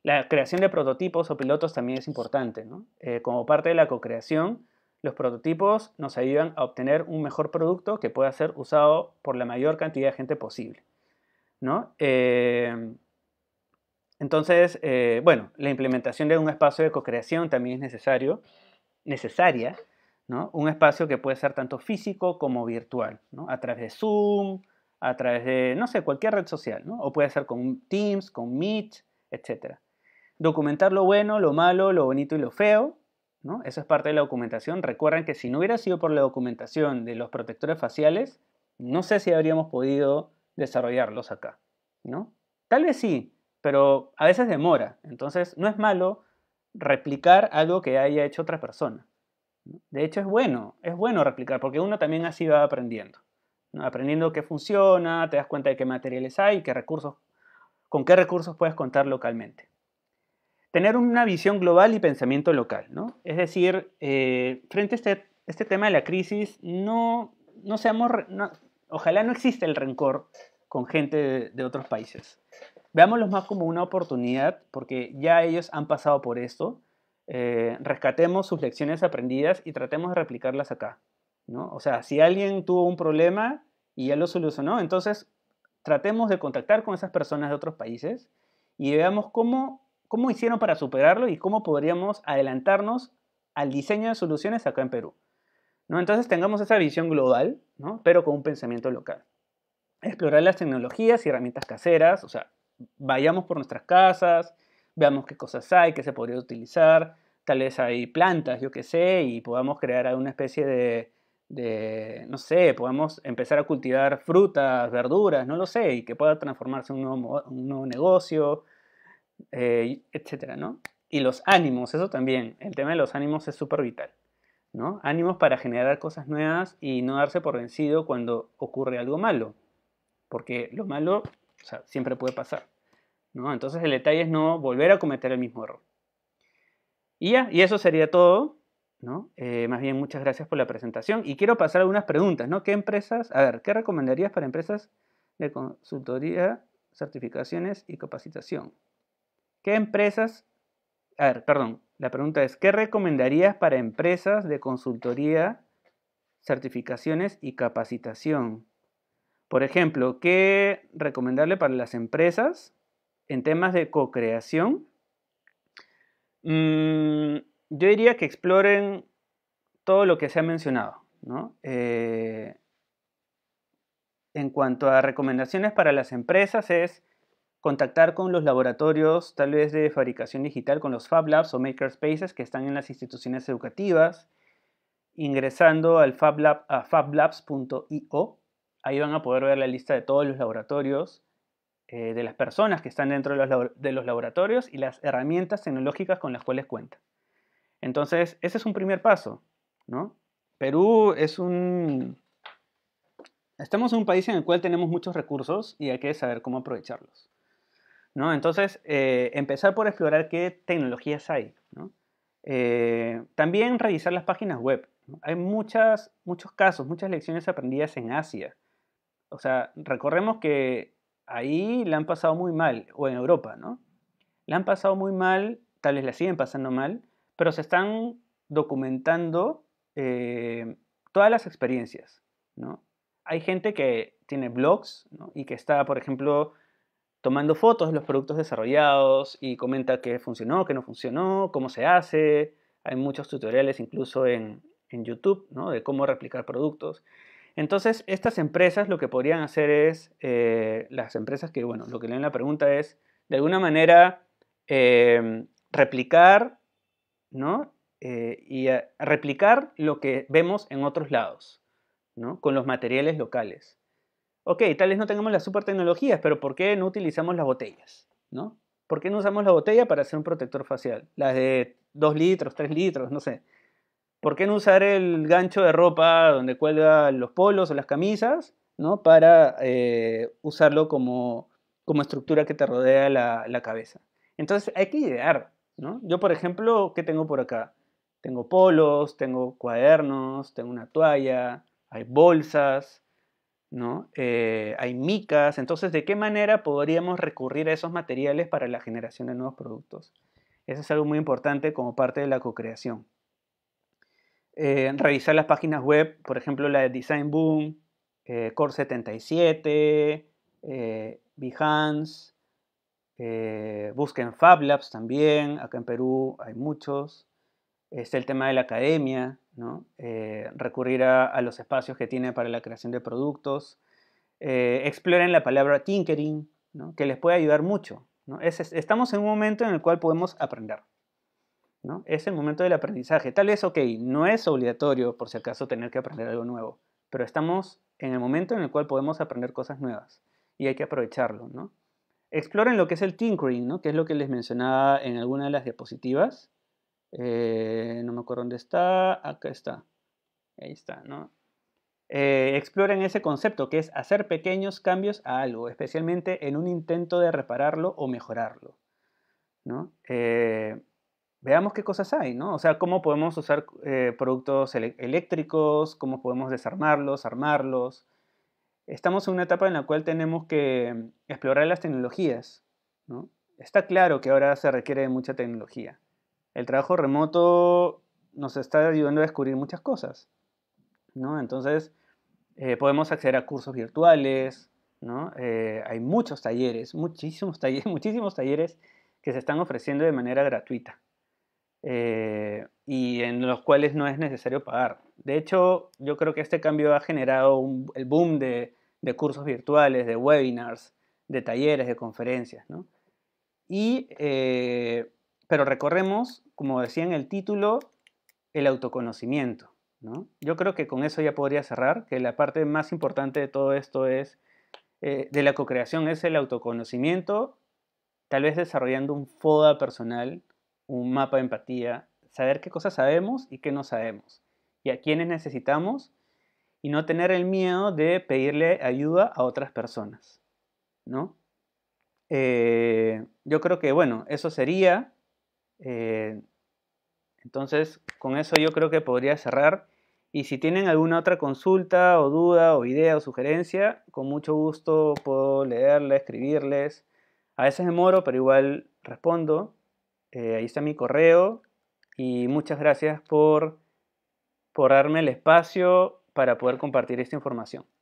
La creación de prototipos o pilotos también es importante. ¿no? Eh, como parte de la co-creación, los prototipos nos ayudan a obtener un mejor producto que pueda ser usado por la mayor cantidad de gente posible. ¿no? Eh, entonces, eh, bueno, la implementación de un espacio de co-creación también es necesario, necesaria, ¿no? Un espacio que puede ser tanto físico como virtual, ¿no? A través de Zoom, a través de, no sé, cualquier red social, ¿no? O puede ser con Teams, con Meet, etcétera documentar lo bueno, lo malo, lo bonito y lo feo. ¿no? Eso es parte de la documentación. Recuerden que si no hubiera sido por la documentación de los protectores faciales, no sé si habríamos podido desarrollarlos acá. ¿no? Tal vez sí, pero a veces demora. Entonces no es malo replicar algo que haya hecho otra persona. De hecho es bueno, es bueno replicar, porque uno también así va aprendiendo. Aprendiendo qué funciona, te das cuenta de qué materiales hay, qué recursos, con qué recursos puedes contar localmente tener una visión global y pensamiento local, ¿no? Es decir, eh, frente a este, este, tema de la crisis, no, no seamos, ojalá no exista el rencor con gente de, otros países. Veámoslos más como una oportunidad, porque ya ellos han pasado por esto. Eh, rescatemos sus lecciones aprendidas y tratemos de replicarlas acá. ¿no? O sea, si alguien tuvo un problema y ya lo solucionó, entonces tratemos de contactar con esas personas de otros países y veamos cómo cómo hicieron para superarlo y cómo podríamos adelantarnos al diseño de soluciones acá en Perú. ¿no? Entonces tengamos esa visión global, pero con un pensamiento local. Explorar las tecnologías y herramientas caseras, o sea, vayamos por nuestras casas, veamos qué cosas hay, qué se podría utilizar, tal vez hay plantas, yo qué sé, y podamos crear alguna especie de, no sé, podamos empezar a cultivar frutas, verduras, no lo sé, y que pueda transformarse en un un nuevo negocio, eh, etcétera, ¿no? Y los ánimos, eso también, el tema de los ánimos es súper vital, ¿no? Ánimos para generar cosas nuevas y no darse por vencido cuando ocurre algo malo, porque lo malo siempre puede pasar, ¿no? Entonces el detalle es no volver a cometer el mismo error. Y ya, y eso sería todo, ¿no? Eh, más bien, muchas gracias por la presentación y quiero pasar algunas preguntas, ¿no? ¿Qué empresas, a ver, qué recomendarías para empresas de consultoría, certificaciones y capacitación? ¿Qué empresas? A ver, perdón, la pregunta es, ¿qué recomendarías para empresas de consultoría, certificaciones y capacitación? Por ejemplo, ¿qué recomendarle para las empresas en temas de co-creación? Mm, yo diría que exploren todo lo que se ha mencionado, eh, en cuanto a recomendaciones para las empresas es contactar con los laboratorios tal vez de fabricación digital, con los Fab Labs o Makerspaces que están en las instituciones educativas, ingresando al a fablabs.io. Ahí van a poder ver la lista de todos los laboratorios, eh, de las personas que están dentro de los, de los laboratorios y las herramientas tecnológicas con las cuales cuentan. Entonces, ese es un primer paso, ¿no? Perú es un... Estamos en un país en el cual tenemos muchos recursos y hay que saber cómo aprovecharlos. Entonces, eh, empezar por explorar qué tecnologías hay. Eh, también revisar las páginas web. Hay muchas, muchos casos, muchas lecciones aprendidas en Asia. O sea, recorremos que ahí la han pasado muy mal, o en Europa, ¿no? La han pasado muy mal, tal vez la siguen pasando mal, pero se están documentando eh, todas las experiencias, Hay gente que tiene blogs y que está, por ejemplo, tomando fotos de los productos desarrollados y comenta qué funcionó, qué no funcionó, cómo se hace. Hay muchos tutoriales incluso en, YouTube de cómo replicar productos. Entonces, estas empresas lo que podrían hacer es, eh, las empresas que, bueno, lo que leen la pregunta es, de alguna manera, em, replicar, ¿no? Eh, y eh, replicar lo que vemos en otros lados, ¿no? Con los materiales locales ok, tal vez no tengamos las super tecnologías, pero ¿por qué no utilizamos las botellas? ¿No? ¿Por qué no usamos la botella para hacer un protector facial? Las de 2 litros, 3 litros, no sé. ¿Por qué no usar el gancho de ropa donde cuelgan los polos o las camisas, ¿no? Para eh, usarlo como, estructura que te rodea la, cabeza. Entonces hay que idear, Yo, por ejemplo, ¿qué tengo por acá? Tengo polos, tengo cuadernos, tengo una toalla, hay bolsas, ¿no? Eh, hay micas, entonces, ¿de qué manera podríamos recurrir a esos materiales para la generación de nuevos productos? Eso es algo muy importante como parte de la co-creación. Eh, revisar las páginas web, por ejemplo, la de Design Boom, eh, Core 77, Behance, busquen Fab Labs también, acá en Perú hay muchos. Está el tema de la academia, ¿no? Eh, recurrir a, los espacios que tiene para la creación de productos. Eh, exploren la palabra tinkering, que les puede ayudar mucho. estamos en un momento en el cual podemos aprender. ¿no? Es el momento del aprendizaje. Tal vez, ok, no es obligatorio por si acaso tener que aprender algo nuevo, pero estamos en el momento en el cual podemos aprender cosas nuevas y hay que aprovecharlo. ¿no? Exploren lo que es el tinkering, ¿no? que es lo que les mencionaba en alguna de las diapositivas. Eh, no me acuerdo dónde está. Acá está. Ahí está, ¿no? Eh, exploren ese concepto que es hacer pequeños cambios a algo, especialmente en un intento de repararlo o mejorarlo. Eh, veamos qué cosas hay, O sea, cómo podemos usar productos eléctricos, cómo podemos desarmarlos, armarlos. Estamos en una etapa en la cual tenemos que mm, explorar las tecnologías, Está claro que ahora se requiere mucha tecnología, el trabajo remoto nos está ayudando a descubrir muchas cosas, ¿no? Entonces, eh, podemos acceder a cursos virtuales, ¿no? Eh, hay muchos talleres, muchísimos talleres, muchísimos talleres que se están ofreciendo de manera gratuita eh, y en los cuales no es necesario pagar. De hecho, yo creo que este cambio ha generado el boom de, cursos virtuales, de webinars, de talleres, de conferencias, ¿no? Y pero recorremos, como decía en el título, el autoconocimiento. Yo creo que con eso ya podría cerrar, que la parte más importante de todo esto es, eh, de la co-creación, es el autoconocimiento, tal vez desarrollando un FODA personal, un mapa de empatía, saber qué cosas sabemos y qué no sabemos, y a quiénes necesitamos, y no tener el miedo de pedirle ayuda a otras personas, ¿no? Eh, yo creo que, bueno, eso sería. Eh, entonces, con eso yo creo que podría cerrar. Y si tienen alguna otra consulta o duda o idea o sugerencia, con mucho gusto puedo leerla, escribirles. A veces demoro, pero igual respondo. Eh, ahí está mi correo. Y muchas gracias por, por darme el espacio para poder compartir esta información.